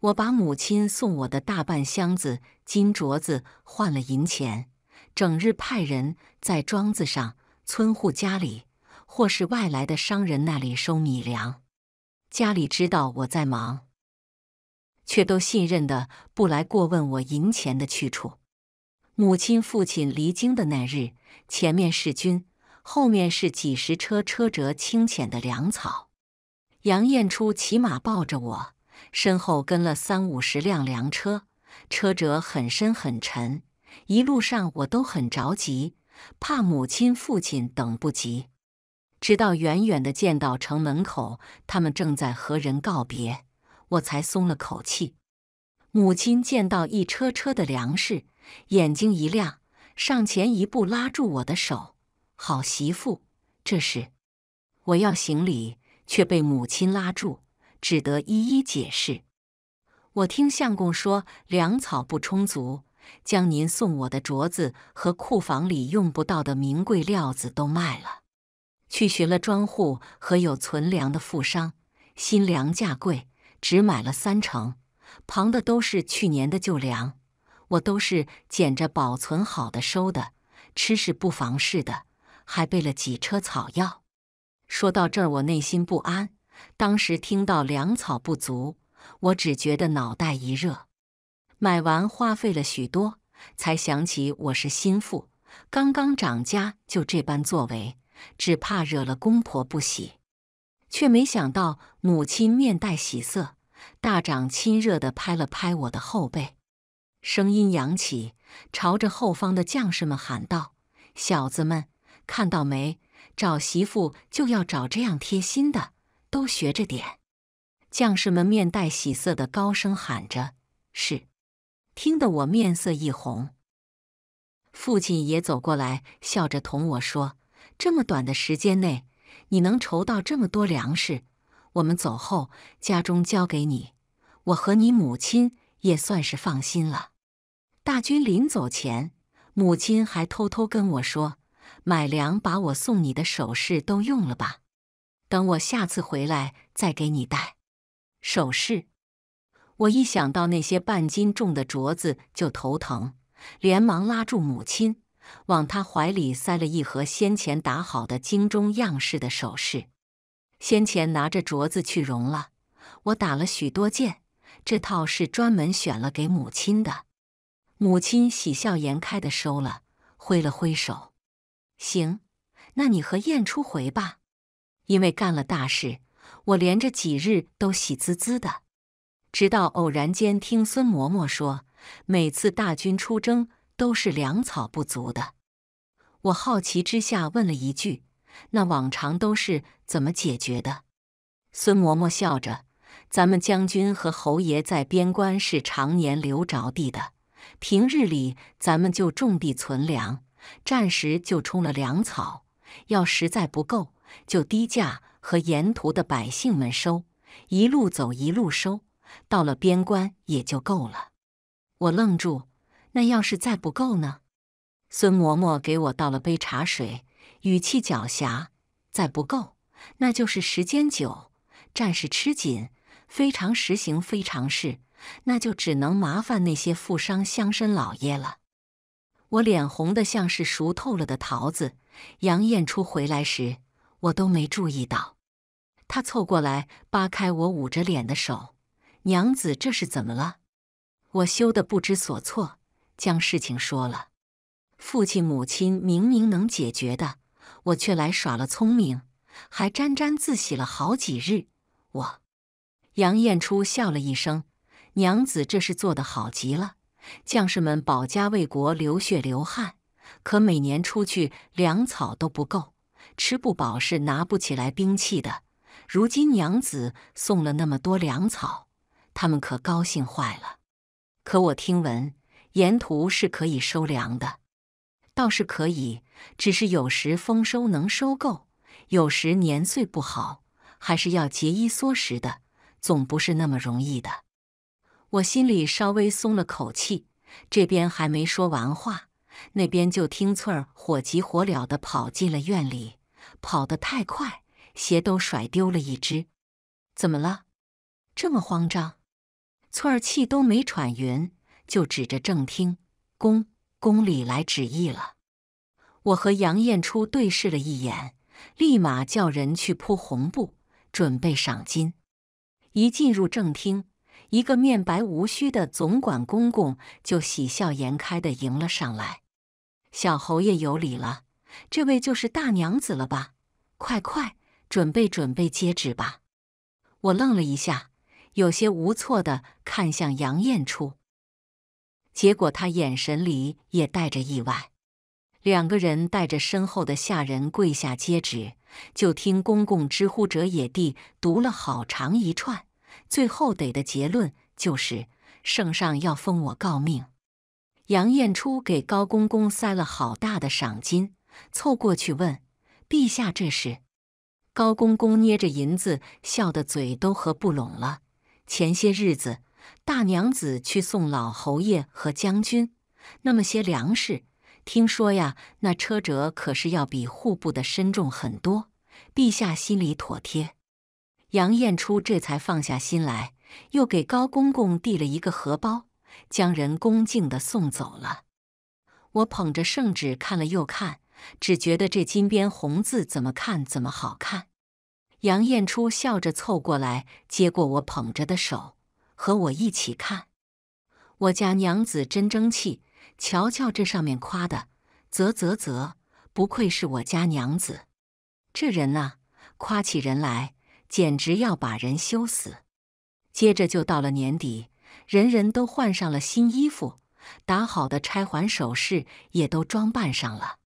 我把母亲送我的大半箱子金镯子换了银钱，整日派人在庄子上、村户家里，或是外来的商人那里收米粮。家里知道我在忙，却都信任的不来过问我银钱的去处。母亲、父亲离京的那日，前面是军。后面是几十车车辙清浅的粮草，杨彦初骑马抱着我，身后跟了三五十辆粮车，车辙很深很沉。一路上我都很着急，怕母亲父亲等不及。直到远远的见到城门口，他们正在和人告别，我才松了口气。母亲见到一车车的粮食，眼睛一亮，上前一步拉住我的手。好媳妇，这是我要行礼，却被母亲拉住，只得一一解释。我听相公说粮草不充足，将您送我的镯子和库房里用不到的名贵料子都卖了，去寻了庄户和有存粮的富商。新粮价贵，只买了三成，旁的都是去年的旧粮，我都是捡着保存好的收的，吃是不妨事的。还备了几车草药。说到这儿，我内心不安。当时听到粮草不足，我只觉得脑袋一热。买完花费了许多，才想起我是心腹，刚刚长家就这般作为，只怕惹了公婆不喜。却没想到母亲面带喜色，大掌亲热地拍了拍我的后背，声音扬起，朝着后方的将士们喊道：“小子们！”看到没？找媳妇就要找这样贴心的，都学着点。将士们面带喜色的高声喊着：“是！”听得我面色一红。父亲也走过来，笑着同我说：“这么短的时间内，你能筹到这么多粮食，我们走后家中交给你，我和你母亲也算是放心了。”大军临走前，母亲还偷偷跟我说。买粮，把我送你的首饰都用了吧。等我下次回来再给你带首饰。我一想到那些半斤重的镯子就头疼，连忙拉住母亲，往她怀里塞了一盒先前打好的精中样式的首饰。先前拿着镯子去熔了，我打了许多件，这套是专门选了给母亲的。母亲喜笑颜开的收了，挥了挥手。行，那你和燕初回吧。因为干了大事，我连着几日都喜滋滋的。直到偶然间听孙嬷嬷说，每次大军出征都是粮草不足的。我好奇之下问了一句：“那往常都是怎么解决的？”孙嬷嬷笑着：“咱们将军和侯爷在边关是常年留着地的，平日里咱们就种地存粮。”战时就充了粮草，要实在不够，就低价和沿途的百姓们收，一路走一路收，到了边关也就够了。我愣住，那要是再不够呢？孙嬷嬷给我倒了杯茶水，语气狡黠：“再不够，那就是时间久，战事吃紧，非常时行非常事，那就只能麻烦那些富商乡绅老爷了。”我脸红的像是熟透了的桃子。杨艳初回来时，我都没注意到。他凑过来，扒开我捂着脸的手：“娘子，这是怎么了？”我羞得不知所措，将事情说了。父亲母亲明明能解决的，我却来耍了聪明，还沾沾自喜了好几日。我，杨艳初笑了一声：“娘子，这是做得好极了。”将士们保家卫国，流血流汗，可每年出去粮草都不够，吃不饱是拿不起来兵器的。如今娘子送了那么多粮草，他们可高兴坏了。可我听闻沿途是可以收粮的，倒是可以，只是有时丰收能收够，有时年岁不好，还是要节衣缩食的，总不是那么容易的。我心里稍微松了口气，这边还没说完话，那边就听翠儿火急火燎地跑进了院里，跑得太快，鞋都甩丢了一只。怎么了？这么慌张？翠儿气都没喘匀，就指着正厅：“宫宫里来旨意了。”我和杨艳初对视了一眼，立马叫人去铺红布，准备赏金。一进入正厅。一个面白无须的总管公公就喜笑颜开的迎了上来，小侯爷有礼了，这位就是大娘子了吧？快快准备准备接旨吧！我愣了一下，有些无措的看向杨艳初，结果他眼神里也带着意外。两个人带着身后的下人跪下接旨，就听公公之乎者也地读了好长一串。最后得的结论就是，圣上要封我诰命。杨彦初给高公公塞了好大的赏金，凑过去问：“陛下，这是？”高公公捏着银子，笑得嘴都合不拢了。前些日子，大娘子去送老侯爷和将军那么些粮食，听说呀，那车辙可是要比户部的深重很多，陛下心里妥帖。杨艳初这才放下心来，又给高公公递了一个荷包，将人恭敬地送走了。我捧着圣旨看了又看，只觉得这金边红字怎么看怎么好看。杨艳初笑着凑过来，接过我捧着的手，和我一起看。我家娘子真争气，瞧瞧这上面夸的，啧啧啧，不愧是我家娘子，这人呐，夸起人来。简直要把人羞死。接着就到了年底，人人都换上了新衣服，打好的钗环首饰也都装扮上了。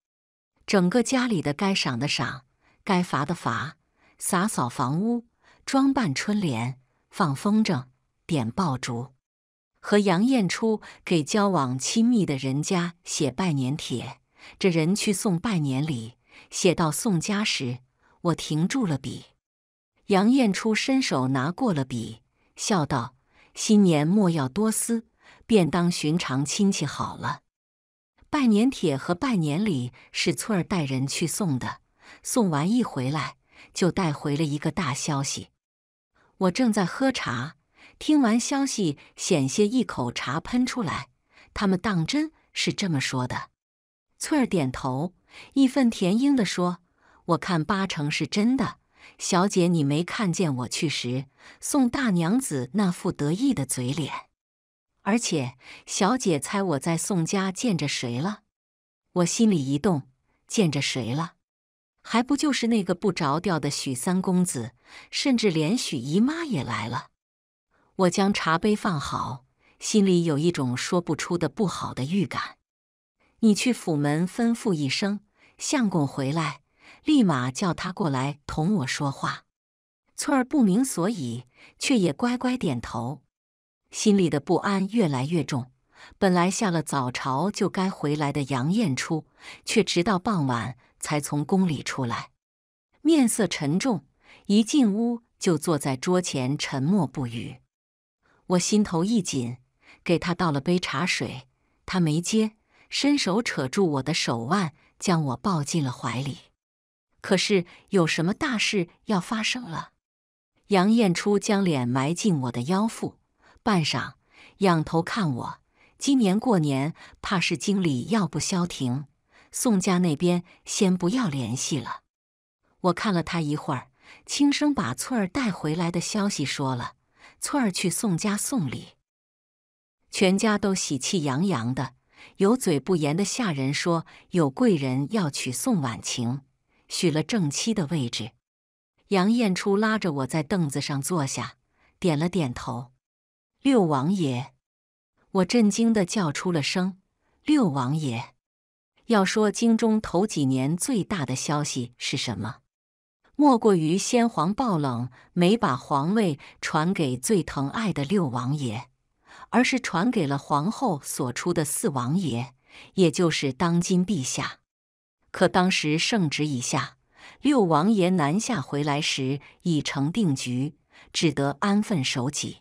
整个家里的该赏的赏，该罚的罚，洒扫房屋，装扮春联，放风筝，点爆竹。和杨艳初给交往亲密的人家写拜年帖，这人去送拜年礼，写到宋家时，我停住了笔。杨彦初伸手拿过了笔，笑道：“新年莫要多思，便当寻常亲戚好了。”拜年帖和拜年礼是翠儿带人去送的，送完一回来就带回了一个大消息。我正在喝茶，听完消息，险些一口茶喷出来。他们当真是这么说的？翠儿点头，义愤填膺的说：“我看八成是真的。”小姐，你没看见我去时宋大娘子那副得意的嘴脸？而且，小姐猜我在宋家见着谁了？我心里一动，见着谁了？还不就是那个不着调的许三公子，甚至连许姨妈也来了。我将茶杯放好，心里有一种说不出的不好的预感。你去府门吩咐一声，相公回来。立马叫他过来同我说话。翠儿不明所以，却也乖乖点头。心里的不安越来越重。本来下了早朝就该回来的杨艳初，却直到傍晚才从宫里出来，面色沉重。一进屋就坐在桌前沉默不语。我心头一紧，给他倒了杯茶水，他没接，伸手扯住我的手腕，将我抱进了怀里。可是有什么大事要发生了？杨艳初将脸埋进我的腰腹，半晌仰头看我。今年过年怕是经理要不消停，宋家那边先不要联系了。我看了他一会儿，轻声把翠儿带回来的消息说了。翠儿去宋家送礼，全家都喜气洋洋的。有嘴不言的下人说，有贵人要娶宋婉晴。许了正妻的位置，杨艳初拉着我在凳子上坐下，点了点头。六王爷，我震惊地叫出了声：“六王爷！”要说京中头几年最大的消息是什么，莫过于先皇暴冷没把皇位传给最疼爱的六王爷，而是传给了皇后所出的四王爷，也就是当今陛下。可当时圣旨已下，六王爷南下回来时已成定局，只得安分守己。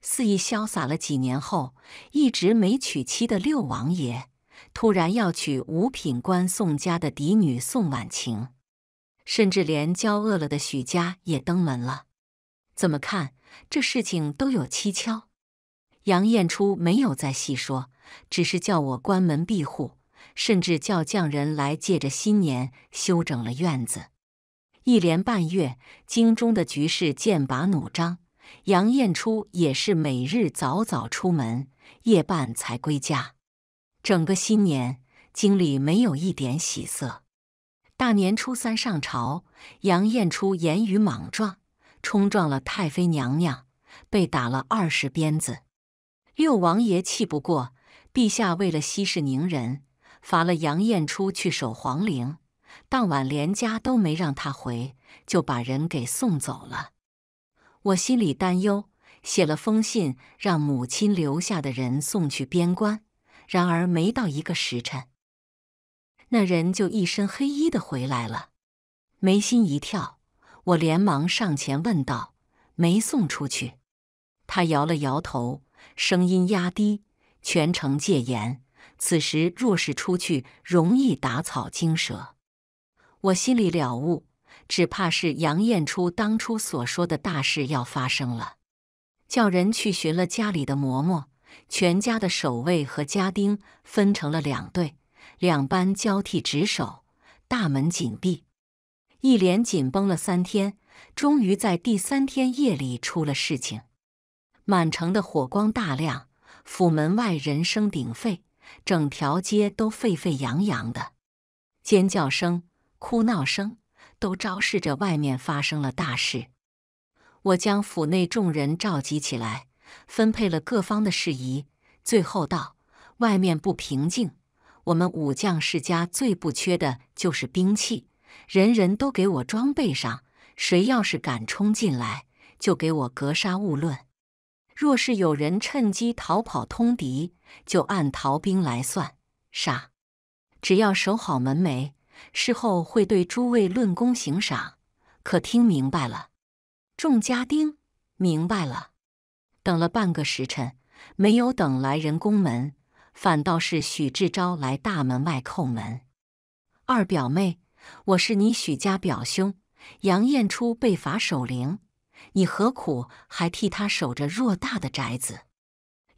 肆意潇洒了几年后，一直没娶妻的六王爷突然要娶五品官宋家的嫡女宋婉晴，甚至连交恶了的许家也登门了。怎么看这事情都有蹊跷。杨彦初没有再细说，只是叫我关门闭户。甚至叫匠人来借着新年修整了院子。一连半月，京中的局势剑拔弩张。杨彦初也是每日早早出门，夜半才归家。整个新年，京里没有一点喜色。大年初三上朝，杨彦初言语莽撞，冲撞了太妃娘娘，被打了二十鞭子。六王爷气不过，陛下为了息事宁人。罚了杨彦初去守皇陵，当晚连家都没让他回，就把人给送走了。我心里担忧，写了封信让母亲留下的人送去边关。然而没到一个时辰，那人就一身黑衣的回来了，眉心一跳，我连忙上前问道：“没送出去？”他摇了摇头，声音压低：“全城戒严。”此时若是出去，容易打草惊蛇。我心里了悟，只怕是杨艳初当初所说的大事要发生了。叫人去寻了家里的嬷嬷，全家的守卫和家丁分成了两队，两班交替值守，大门紧闭。一连紧绷了三天，终于在第三天夜里出了事情。满城的火光大亮，府门外人声鼎沸。整条街都沸沸扬扬的，尖叫声、哭闹声都昭示着外面发生了大事。我将府内众人召集起来，分配了各方的事宜，最后道：“外面不平静，我们武将世家最不缺的就是兵器，人人都给我装备上，谁要是敢冲进来，就给我格杀勿论。”若是有人趁机逃跑通敌，就按逃兵来算，杀！只要守好门楣，事后会对诸位论功行赏。可听明白了？众家丁明白了。等了半个时辰，没有等来人宫门，反倒是许志昭来大门外叩门。二表妹，我是你许家表兄杨彦初，被罚守灵。你何苦还替他守着偌大的宅子？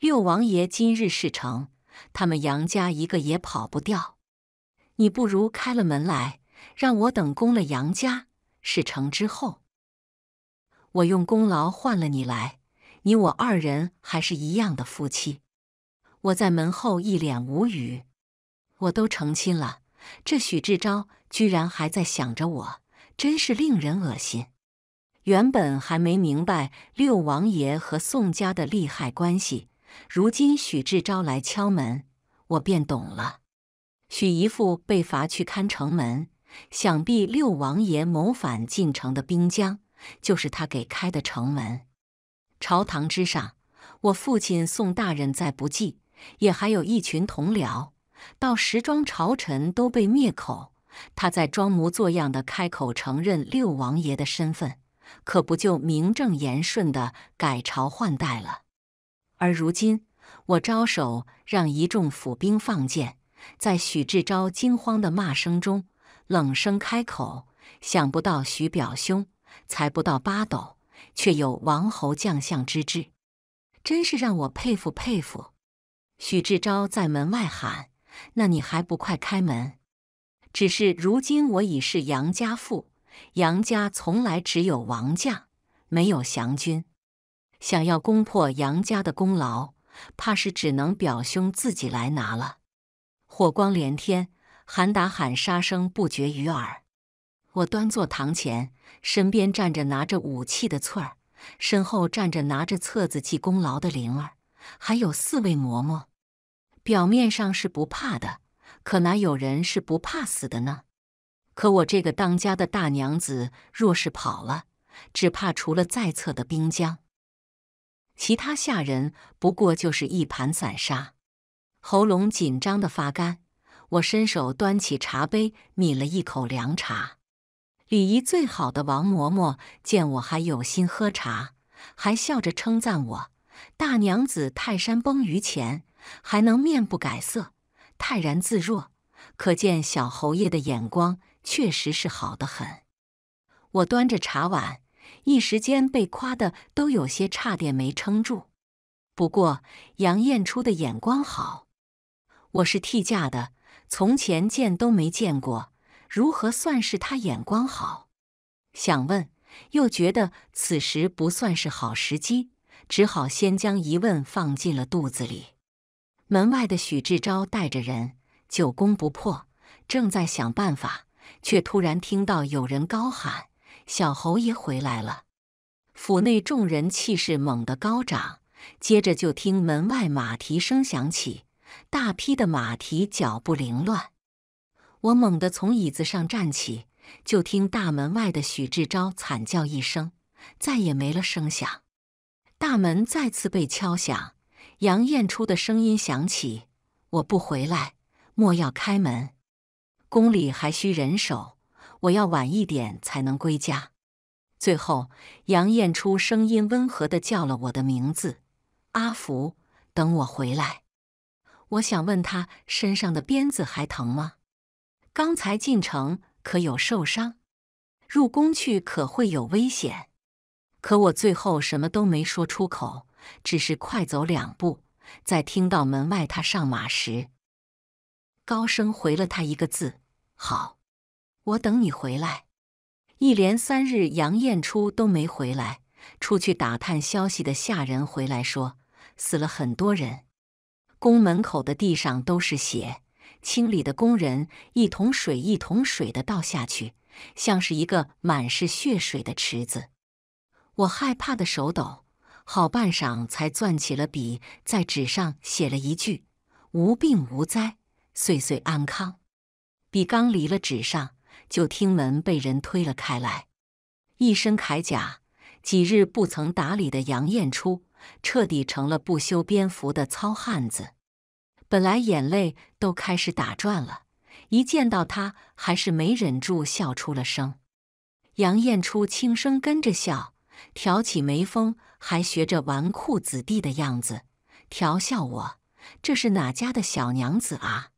六王爷今日事成，他们杨家一个也跑不掉。你不如开了门来，让我等攻了杨家。事成之后，我用功劳换了你来，你我二人还是一样的夫妻。我在门后一脸无语。我都成亲了，这许志昭居然还在想着我，真是令人恶心。原本还没明白六王爷和宋家的利害关系，如今许志昭来敲门，我便懂了。许姨父被罚去看城门，想必六王爷谋反进城的兵将，就是他给开的城门。朝堂之上，我父亲宋大人再不济，也还有一群同僚；到时庄朝臣都被灭口，他在装模作样的开口承认六王爷的身份。可不就名正言顺的改朝换代了？而如今，我招手让一众府兵放箭，在许志昭惊慌的骂声中，冷声开口：“想不到许表兄才不到八斗，却有王侯将相之志，真是让我佩服佩服。”许志昭在门外喊：“那你还不快开门？”只是如今我已是杨家父。杨家从来只有王将，没有降军。想要攻破杨家的功劳，怕是只能表兄自己来拿了。火光连天，喊打喊杀声不绝于耳。我端坐堂前，身边站着拿着武器的翠儿，身后站着拿着册子记功劳的灵儿，还有四位嬷嬷。表面上是不怕的，可哪有人是不怕死的呢？可我这个当家的大娘子若是跑了，只怕除了在侧的冰浆，其他下人不过就是一盘散沙。喉咙紧张的发干，我伸手端起茶杯，抿了一口凉茶。礼仪最好的王嬷嬷见我还有心喝茶，还笑着称赞我：“大娘子泰山崩于前还能面不改色，泰然自若，可见小侯爷的眼光。”确实是好的很，我端着茶碗，一时间被夸的都有些差点没撑住。不过杨艳初的眼光好，我是替嫁的，从前见都没见过，如何算是他眼光好？想问，又觉得此时不算是好时机，只好先将疑问放进了肚子里。门外的许志昭带着人久攻不破，正在想办法。却突然听到有人高喊：“小侯爷回来了！”府内众人气势猛地高涨。接着就听门外马蹄声响起，大批的马蹄脚步凌乱。我猛地从椅子上站起，就听大门外的许志昭惨叫一声，再也没了声响。大门再次被敲响，杨彦初的声音响起：“我不回来，莫要开门。”宫里还需人手，我要晚一点才能归家。最后，杨艳初声音温和地叫了我的名字：“阿福，等我回来。”我想问他身上的鞭子还疼吗？刚才进城可有受伤？入宫去可会有危险？可我最后什么都没说出口，只是快走两步，在听到门外他上马时，高声回了他一个字。好，我等你回来。一连三日，杨艳初都没回来。出去打探消息的下人回来说，死了很多人。宫门口的地上都是血，清理的工人一桶水一桶水的倒下去，像是一个满是血水的池子。我害怕的手抖，好半晌才攥起了笔，在纸上写了一句：“无病无灾，岁岁安康。”笔刚离了纸上，就听门被人推了开来。一身铠甲、几日不曾打理的杨彦初，彻底成了不修边幅的糙汉子。本来眼泪都开始打转了，一见到他，还是没忍住笑出了声。杨彦初轻声跟着笑，挑起眉峰，还学着纨绔子弟的样子调笑我：“这是哪家的小娘子啊？”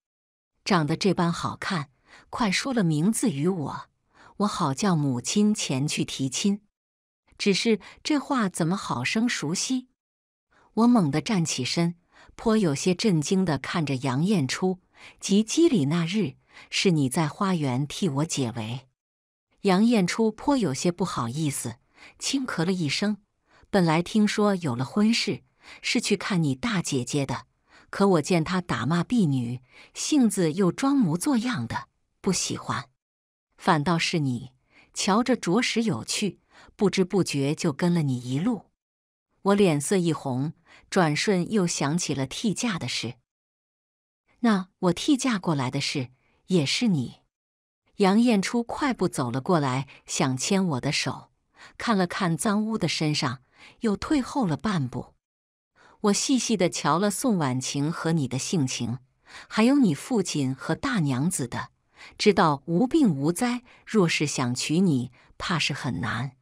长得这般好看，快说了名字与我，我好叫母亲前去提亲。只是这话怎么好生熟悉？我猛地站起身，颇有些震惊地看着杨艳初。及笄礼那日，是你在花园替我解围。杨艳初颇有些不好意思，轻咳了一声。本来听说有了婚事，是去看你大姐姐的。可我见他打骂婢女，性子又装模作样的，不喜欢。反倒是你，瞧着着实有趣，不知不觉就跟了你一路。我脸色一红，转瞬又想起了替嫁的事。那我替嫁过来的事，也是你。杨艳初快步走了过来，想牵我的手，看了看脏污的身上，又退后了半步。我细细的瞧了宋婉晴和你的性情，还有你父亲和大娘子的，知道无病无灾，若是想娶你，怕是很难。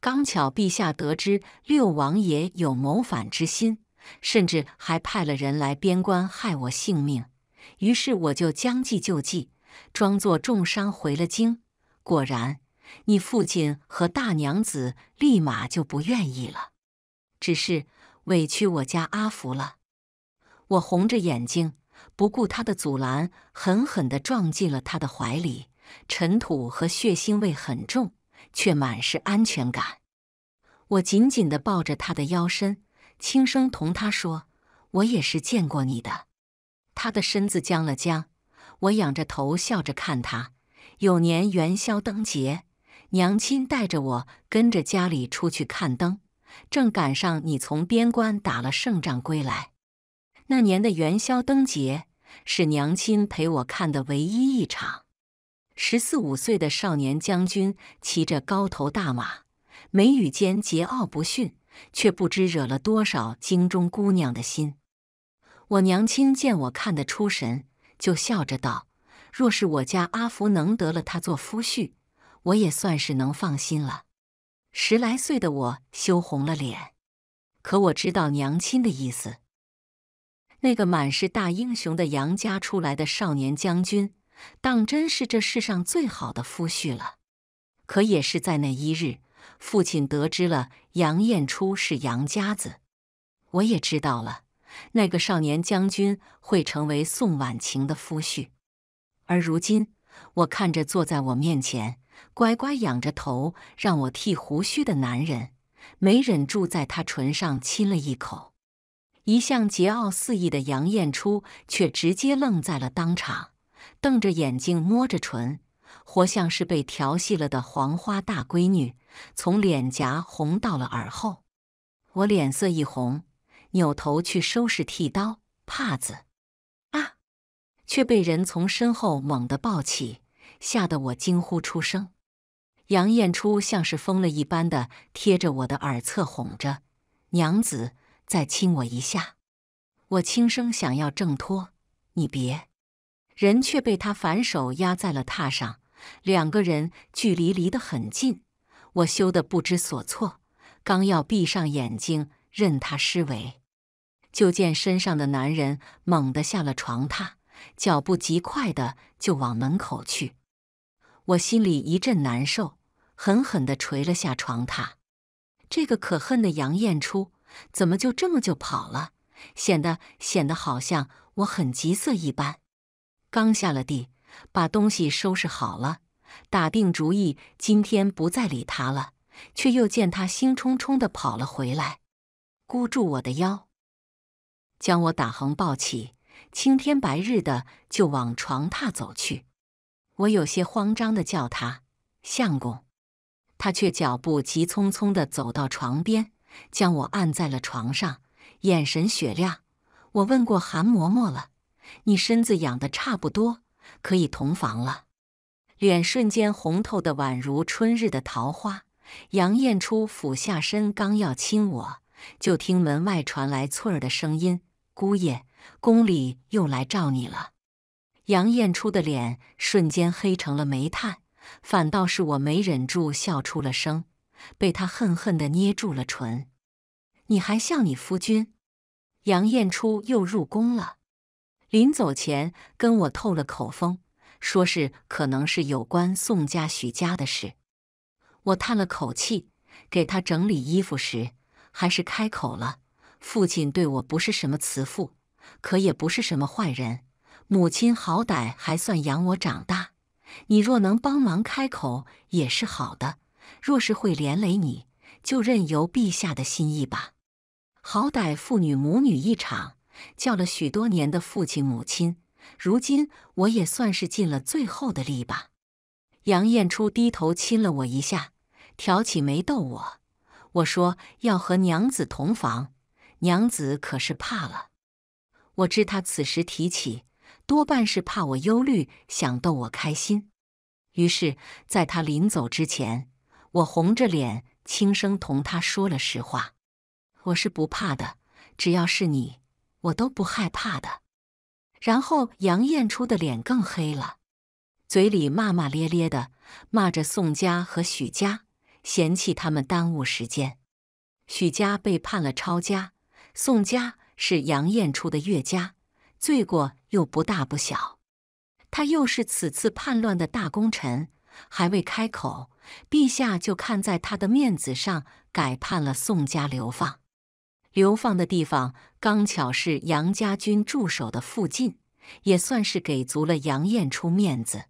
刚巧陛下得知六王爷有谋反之心，甚至还派了人来边关害我性命，于是我就将计就计，装作重伤回了京。果然，你父亲和大娘子立马就不愿意了，只是。委屈我家阿福了，我红着眼睛，不顾他的阻拦，狠狠地撞进了他的怀里。尘土和血腥味很重，却满是安全感。我紧紧地抱着他的腰身，轻声同他说：“我也是见过你的。”他的身子僵了僵，我仰着头笑着看他。有年元宵灯节，娘亲带着我跟着家里出去看灯。正赶上你从边关打了胜仗归来，那年的元宵灯节是娘亲陪我看的唯一一场。十四五岁的少年将军骑着高头大马，眉宇间桀骜不驯，却不知惹了多少京中姑娘的心。我娘亲见我看得出神，就笑着道：“若是我家阿福能得了他做夫婿，我也算是能放心了。”十来岁的我羞红了脸，可我知道娘亲的意思。那个满是大英雄的杨家出来的少年将军，当真是这世上最好的夫婿了。可也是在那一日，父亲得知了杨彦初是杨家子，我也知道了那个少年将军会成为宋婉晴的夫婿。而如今，我看着坐在我面前。乖乖仰着头让我剃胡须的男人，没忍住在他唇上亲了一口。一向桀骜肆意的杨艳初却直接愣在了当场，瞪着眼睛摸着唇，活像是被调戏了的黄花大闺女，从脸颊红到了耳后。我脸色一红，扭头去收拾剃刀帕子，啊，却被人从身后猛地抱起。吓得我惊呼出声，杨艳初像是疯了一般的贴着我的耳侧哄着：“娘子，再亲我一下。”我轻声想要挣脱，你别，人却被他反手压在了榻上，两个人距离离得很近，我羞得不知所措，刚要闭上眼睛任他施为，就见身上的男人猛地下了床榻，脚步极快的就往门口去。我心里一阵难受，狠狠地捶了下床榻。这个可恨的杨艳初怎么就这么就跑了？显得显得好像我很急色一般。刚下了地，把东西收拾好了，打定主意今天不再理他了，却又见他兴冲冲的跑了回来，箍住我的腰，将我打横抱起，青天白日的就往床榻走去。我有些慌张地叫他相公，他却脚步急匆匆地走到床边，将我按在了床上，眼神雪亮。我问过韩嬷嬷了，你身子养得差不多，可以同房了。脸瞬间红透的宛如春日的桃花。杨艳初俯下身，刚要亲我，就听门外传来翠儿的声音：“姑爷，宫里又来召你了。”杨艳初的脸瞬间黑成了煤炭，反倒是我没忍住笑出了声，被他恨恨的捏住了唇。你还笑你夫君？杨艳初又入宫了，临走前跟我透了口风，说是可能是有关宋家、许家的事。我叹了口气，给他整理衣服时，还是开口了：父亲对我不是什么慈父，可也不是什么坏人。母亲好歹还算养我长大，你若能帮忙开口也是好的；若是会连累你，就任由陛下的心意吧。好歹父女母女一场，叫了许多年的父亲母亲，如今我也算是尽了最后的力吧。杨艳初低头亲了我一下，挑起眉逗我。我说要和娘子同房，娘子可是怕了。我知他此时提起。多半是怕我忧虑，想逗我开心。于是，在他临走之前，我红着脸轻声同他说了实话：“我是不怕的，只要是你，我都不害怕的。”然后，杨艳初的脸更黑了，嘴里骂骂咧咧的，骂着宋家和许家，嫌弃他们耽误时间。许家被判了抄家，宋家是杨艳初的岳家。罪过又不大不小，他又是此次叛乱的大功臣，还未开口，陛下就看在他的面子上改判了宋家流放。流放的地方刚巧是杨家军驻守的附近，也算是给足了杨彦初面子。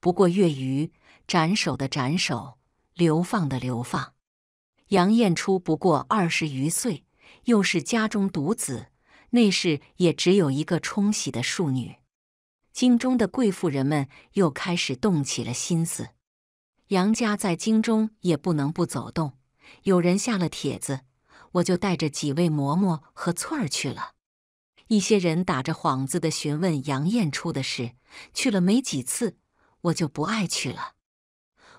不过月余，斩首的斩首，流放的流放，杨彦初不过二十余岁，又是家中独子。内室也只有一个冲喜的庶女，京中的贵妇人们又开始动起了心思。杨家在京中也不能不走动，有人下了帖子，我就带着几位嬷嬷和翠儿去了。一些人打着幌子的询问杨艳初的事，去了没几次，我就不爱去了。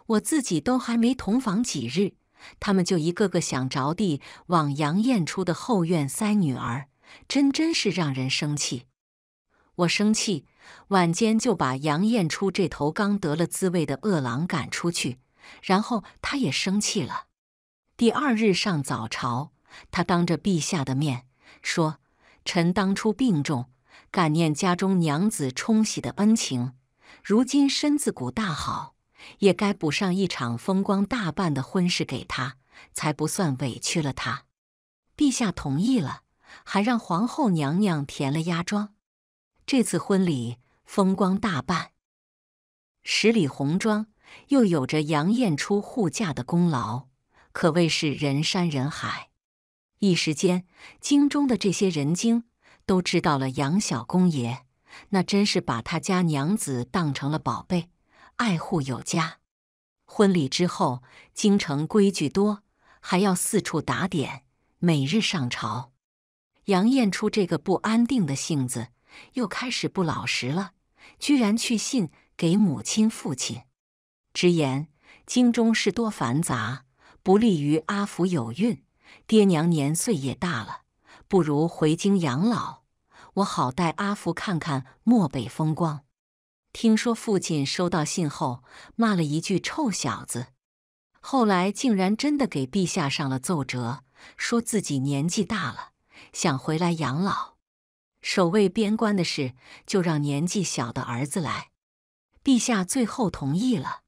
我自己都还没同房几日，他们就一个个想着地往杨艳初的后院塞女儿。真真是让人生气！我生气，晚间就把杨彦初这头刚得了滋味的恶狼赶出去，然后他也生气了。第二日上早朝，他当着陛下的面说：“臣当初病重，感念家中娘子冲喜的恩情，如今身子骨大好，也该补上一场风光大办的婚事给他，才不算委屈了他。”陛下同意了。还让皇后娘娘填了压妆，这次婚礼风光大半，十里红妆又有着杨艳初护驾的功劳，可谓是人山人海。一时间，京中的这些人精都知道了杨小公爷，那真是把他家娘子当成了宝贝，爱护有加。婚礼之后，京城规矩多，还要四处打点，每日上朝。杨艳出这个不安定的性子，又开始不老实了，居然去信给母亲、父亲，直言京中事多繁杂，不利于阿福有孕，爹娘年岁也大了，不如回京养老，我好带阿福看看漠北风光。听说父亲收到信后骂了一句“臭小子”，后来竟然真的给陛下上了奏折，说自己年纪大了。想回来养老，守卫边关的事就让年纪小的儿子来。陛下最后同意了，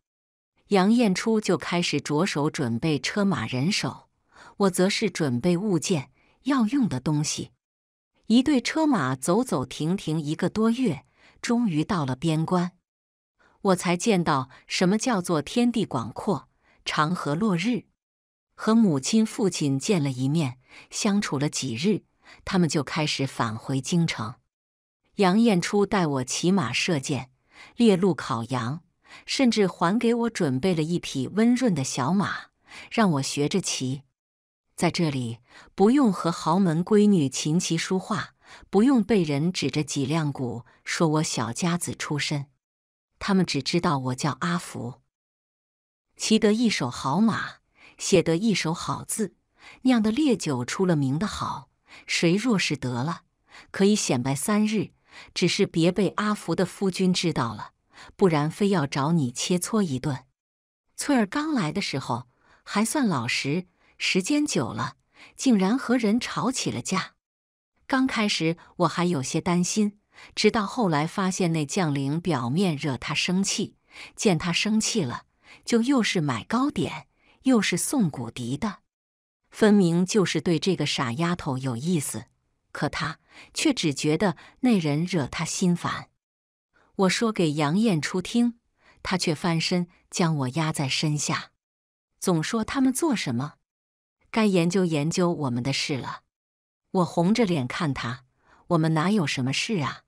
杨彦初就开始着手准备车马人手，我则是准备物件要用的东西。一队车马走走停停一个多月，终于到了边关，我才见到什么叫做天地广阔、长河落日，和母亲、父亲见了一面，相处了几日。他们就开始返回京城。杨彦初带我骑马射箭、猎鹿烤羊，甚至还给我准备了一匹温润的小马，让我学着骑。在这里，不用和豪门闺女琴棋书画，不用被人指着脊梁骨说我小家子出身。他们只知道我叫阿福，骑得一手好马，写得一手好字，酿的烈酒出了名的好。谁若是得了，可以显摆三日，只是别被阿福的夫君知道了，不然非要找你切磋一顿。翠儿刚来的时候还算老实，时间久了，竟然和人吵起了架。刚开始我还有些担心，直到后来发现那将领表面惹他生气，见他生气了，就又是买糕点，又是送古笛的。分明就是对这个傻丫头有意思，可他却只觉得那人惹他心烦。我说给杨艳初听，他却翻身将我压在身下，总说他们做什么？该研究研究我们的事了。我红着脸看他，我们哪有什么事啊？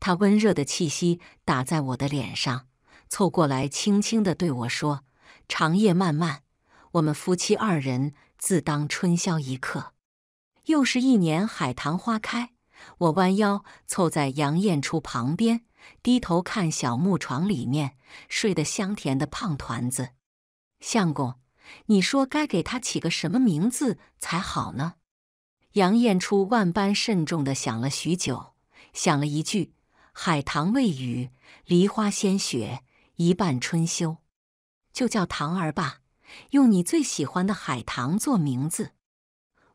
他温热的气息打在我的脸上，凑过来轻轻的对我说：“长夜漫漫，我们夫妻二人。”自当春宵一刻，又是一年海棠花开。我弯腰凑在杨艳初旁边，低头看小木床里面睡得香甜的胖团子。相公，你说该给他起个什么名字才好呢？杨艳初万般慎重地想了许久，想了一句：“海棠未雨，梨花先雪，一半春休，就叫棠儿吧。”用你最喜欢的海棠做名字，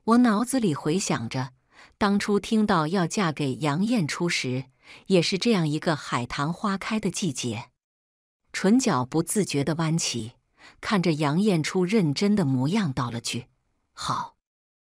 我脑子里回想着当初听到要嫁给杨艳初时，也是这样一个海棠花开的季节，唇角不自觉地弯起，看着杨艳初认真的模样，道了句：“好。”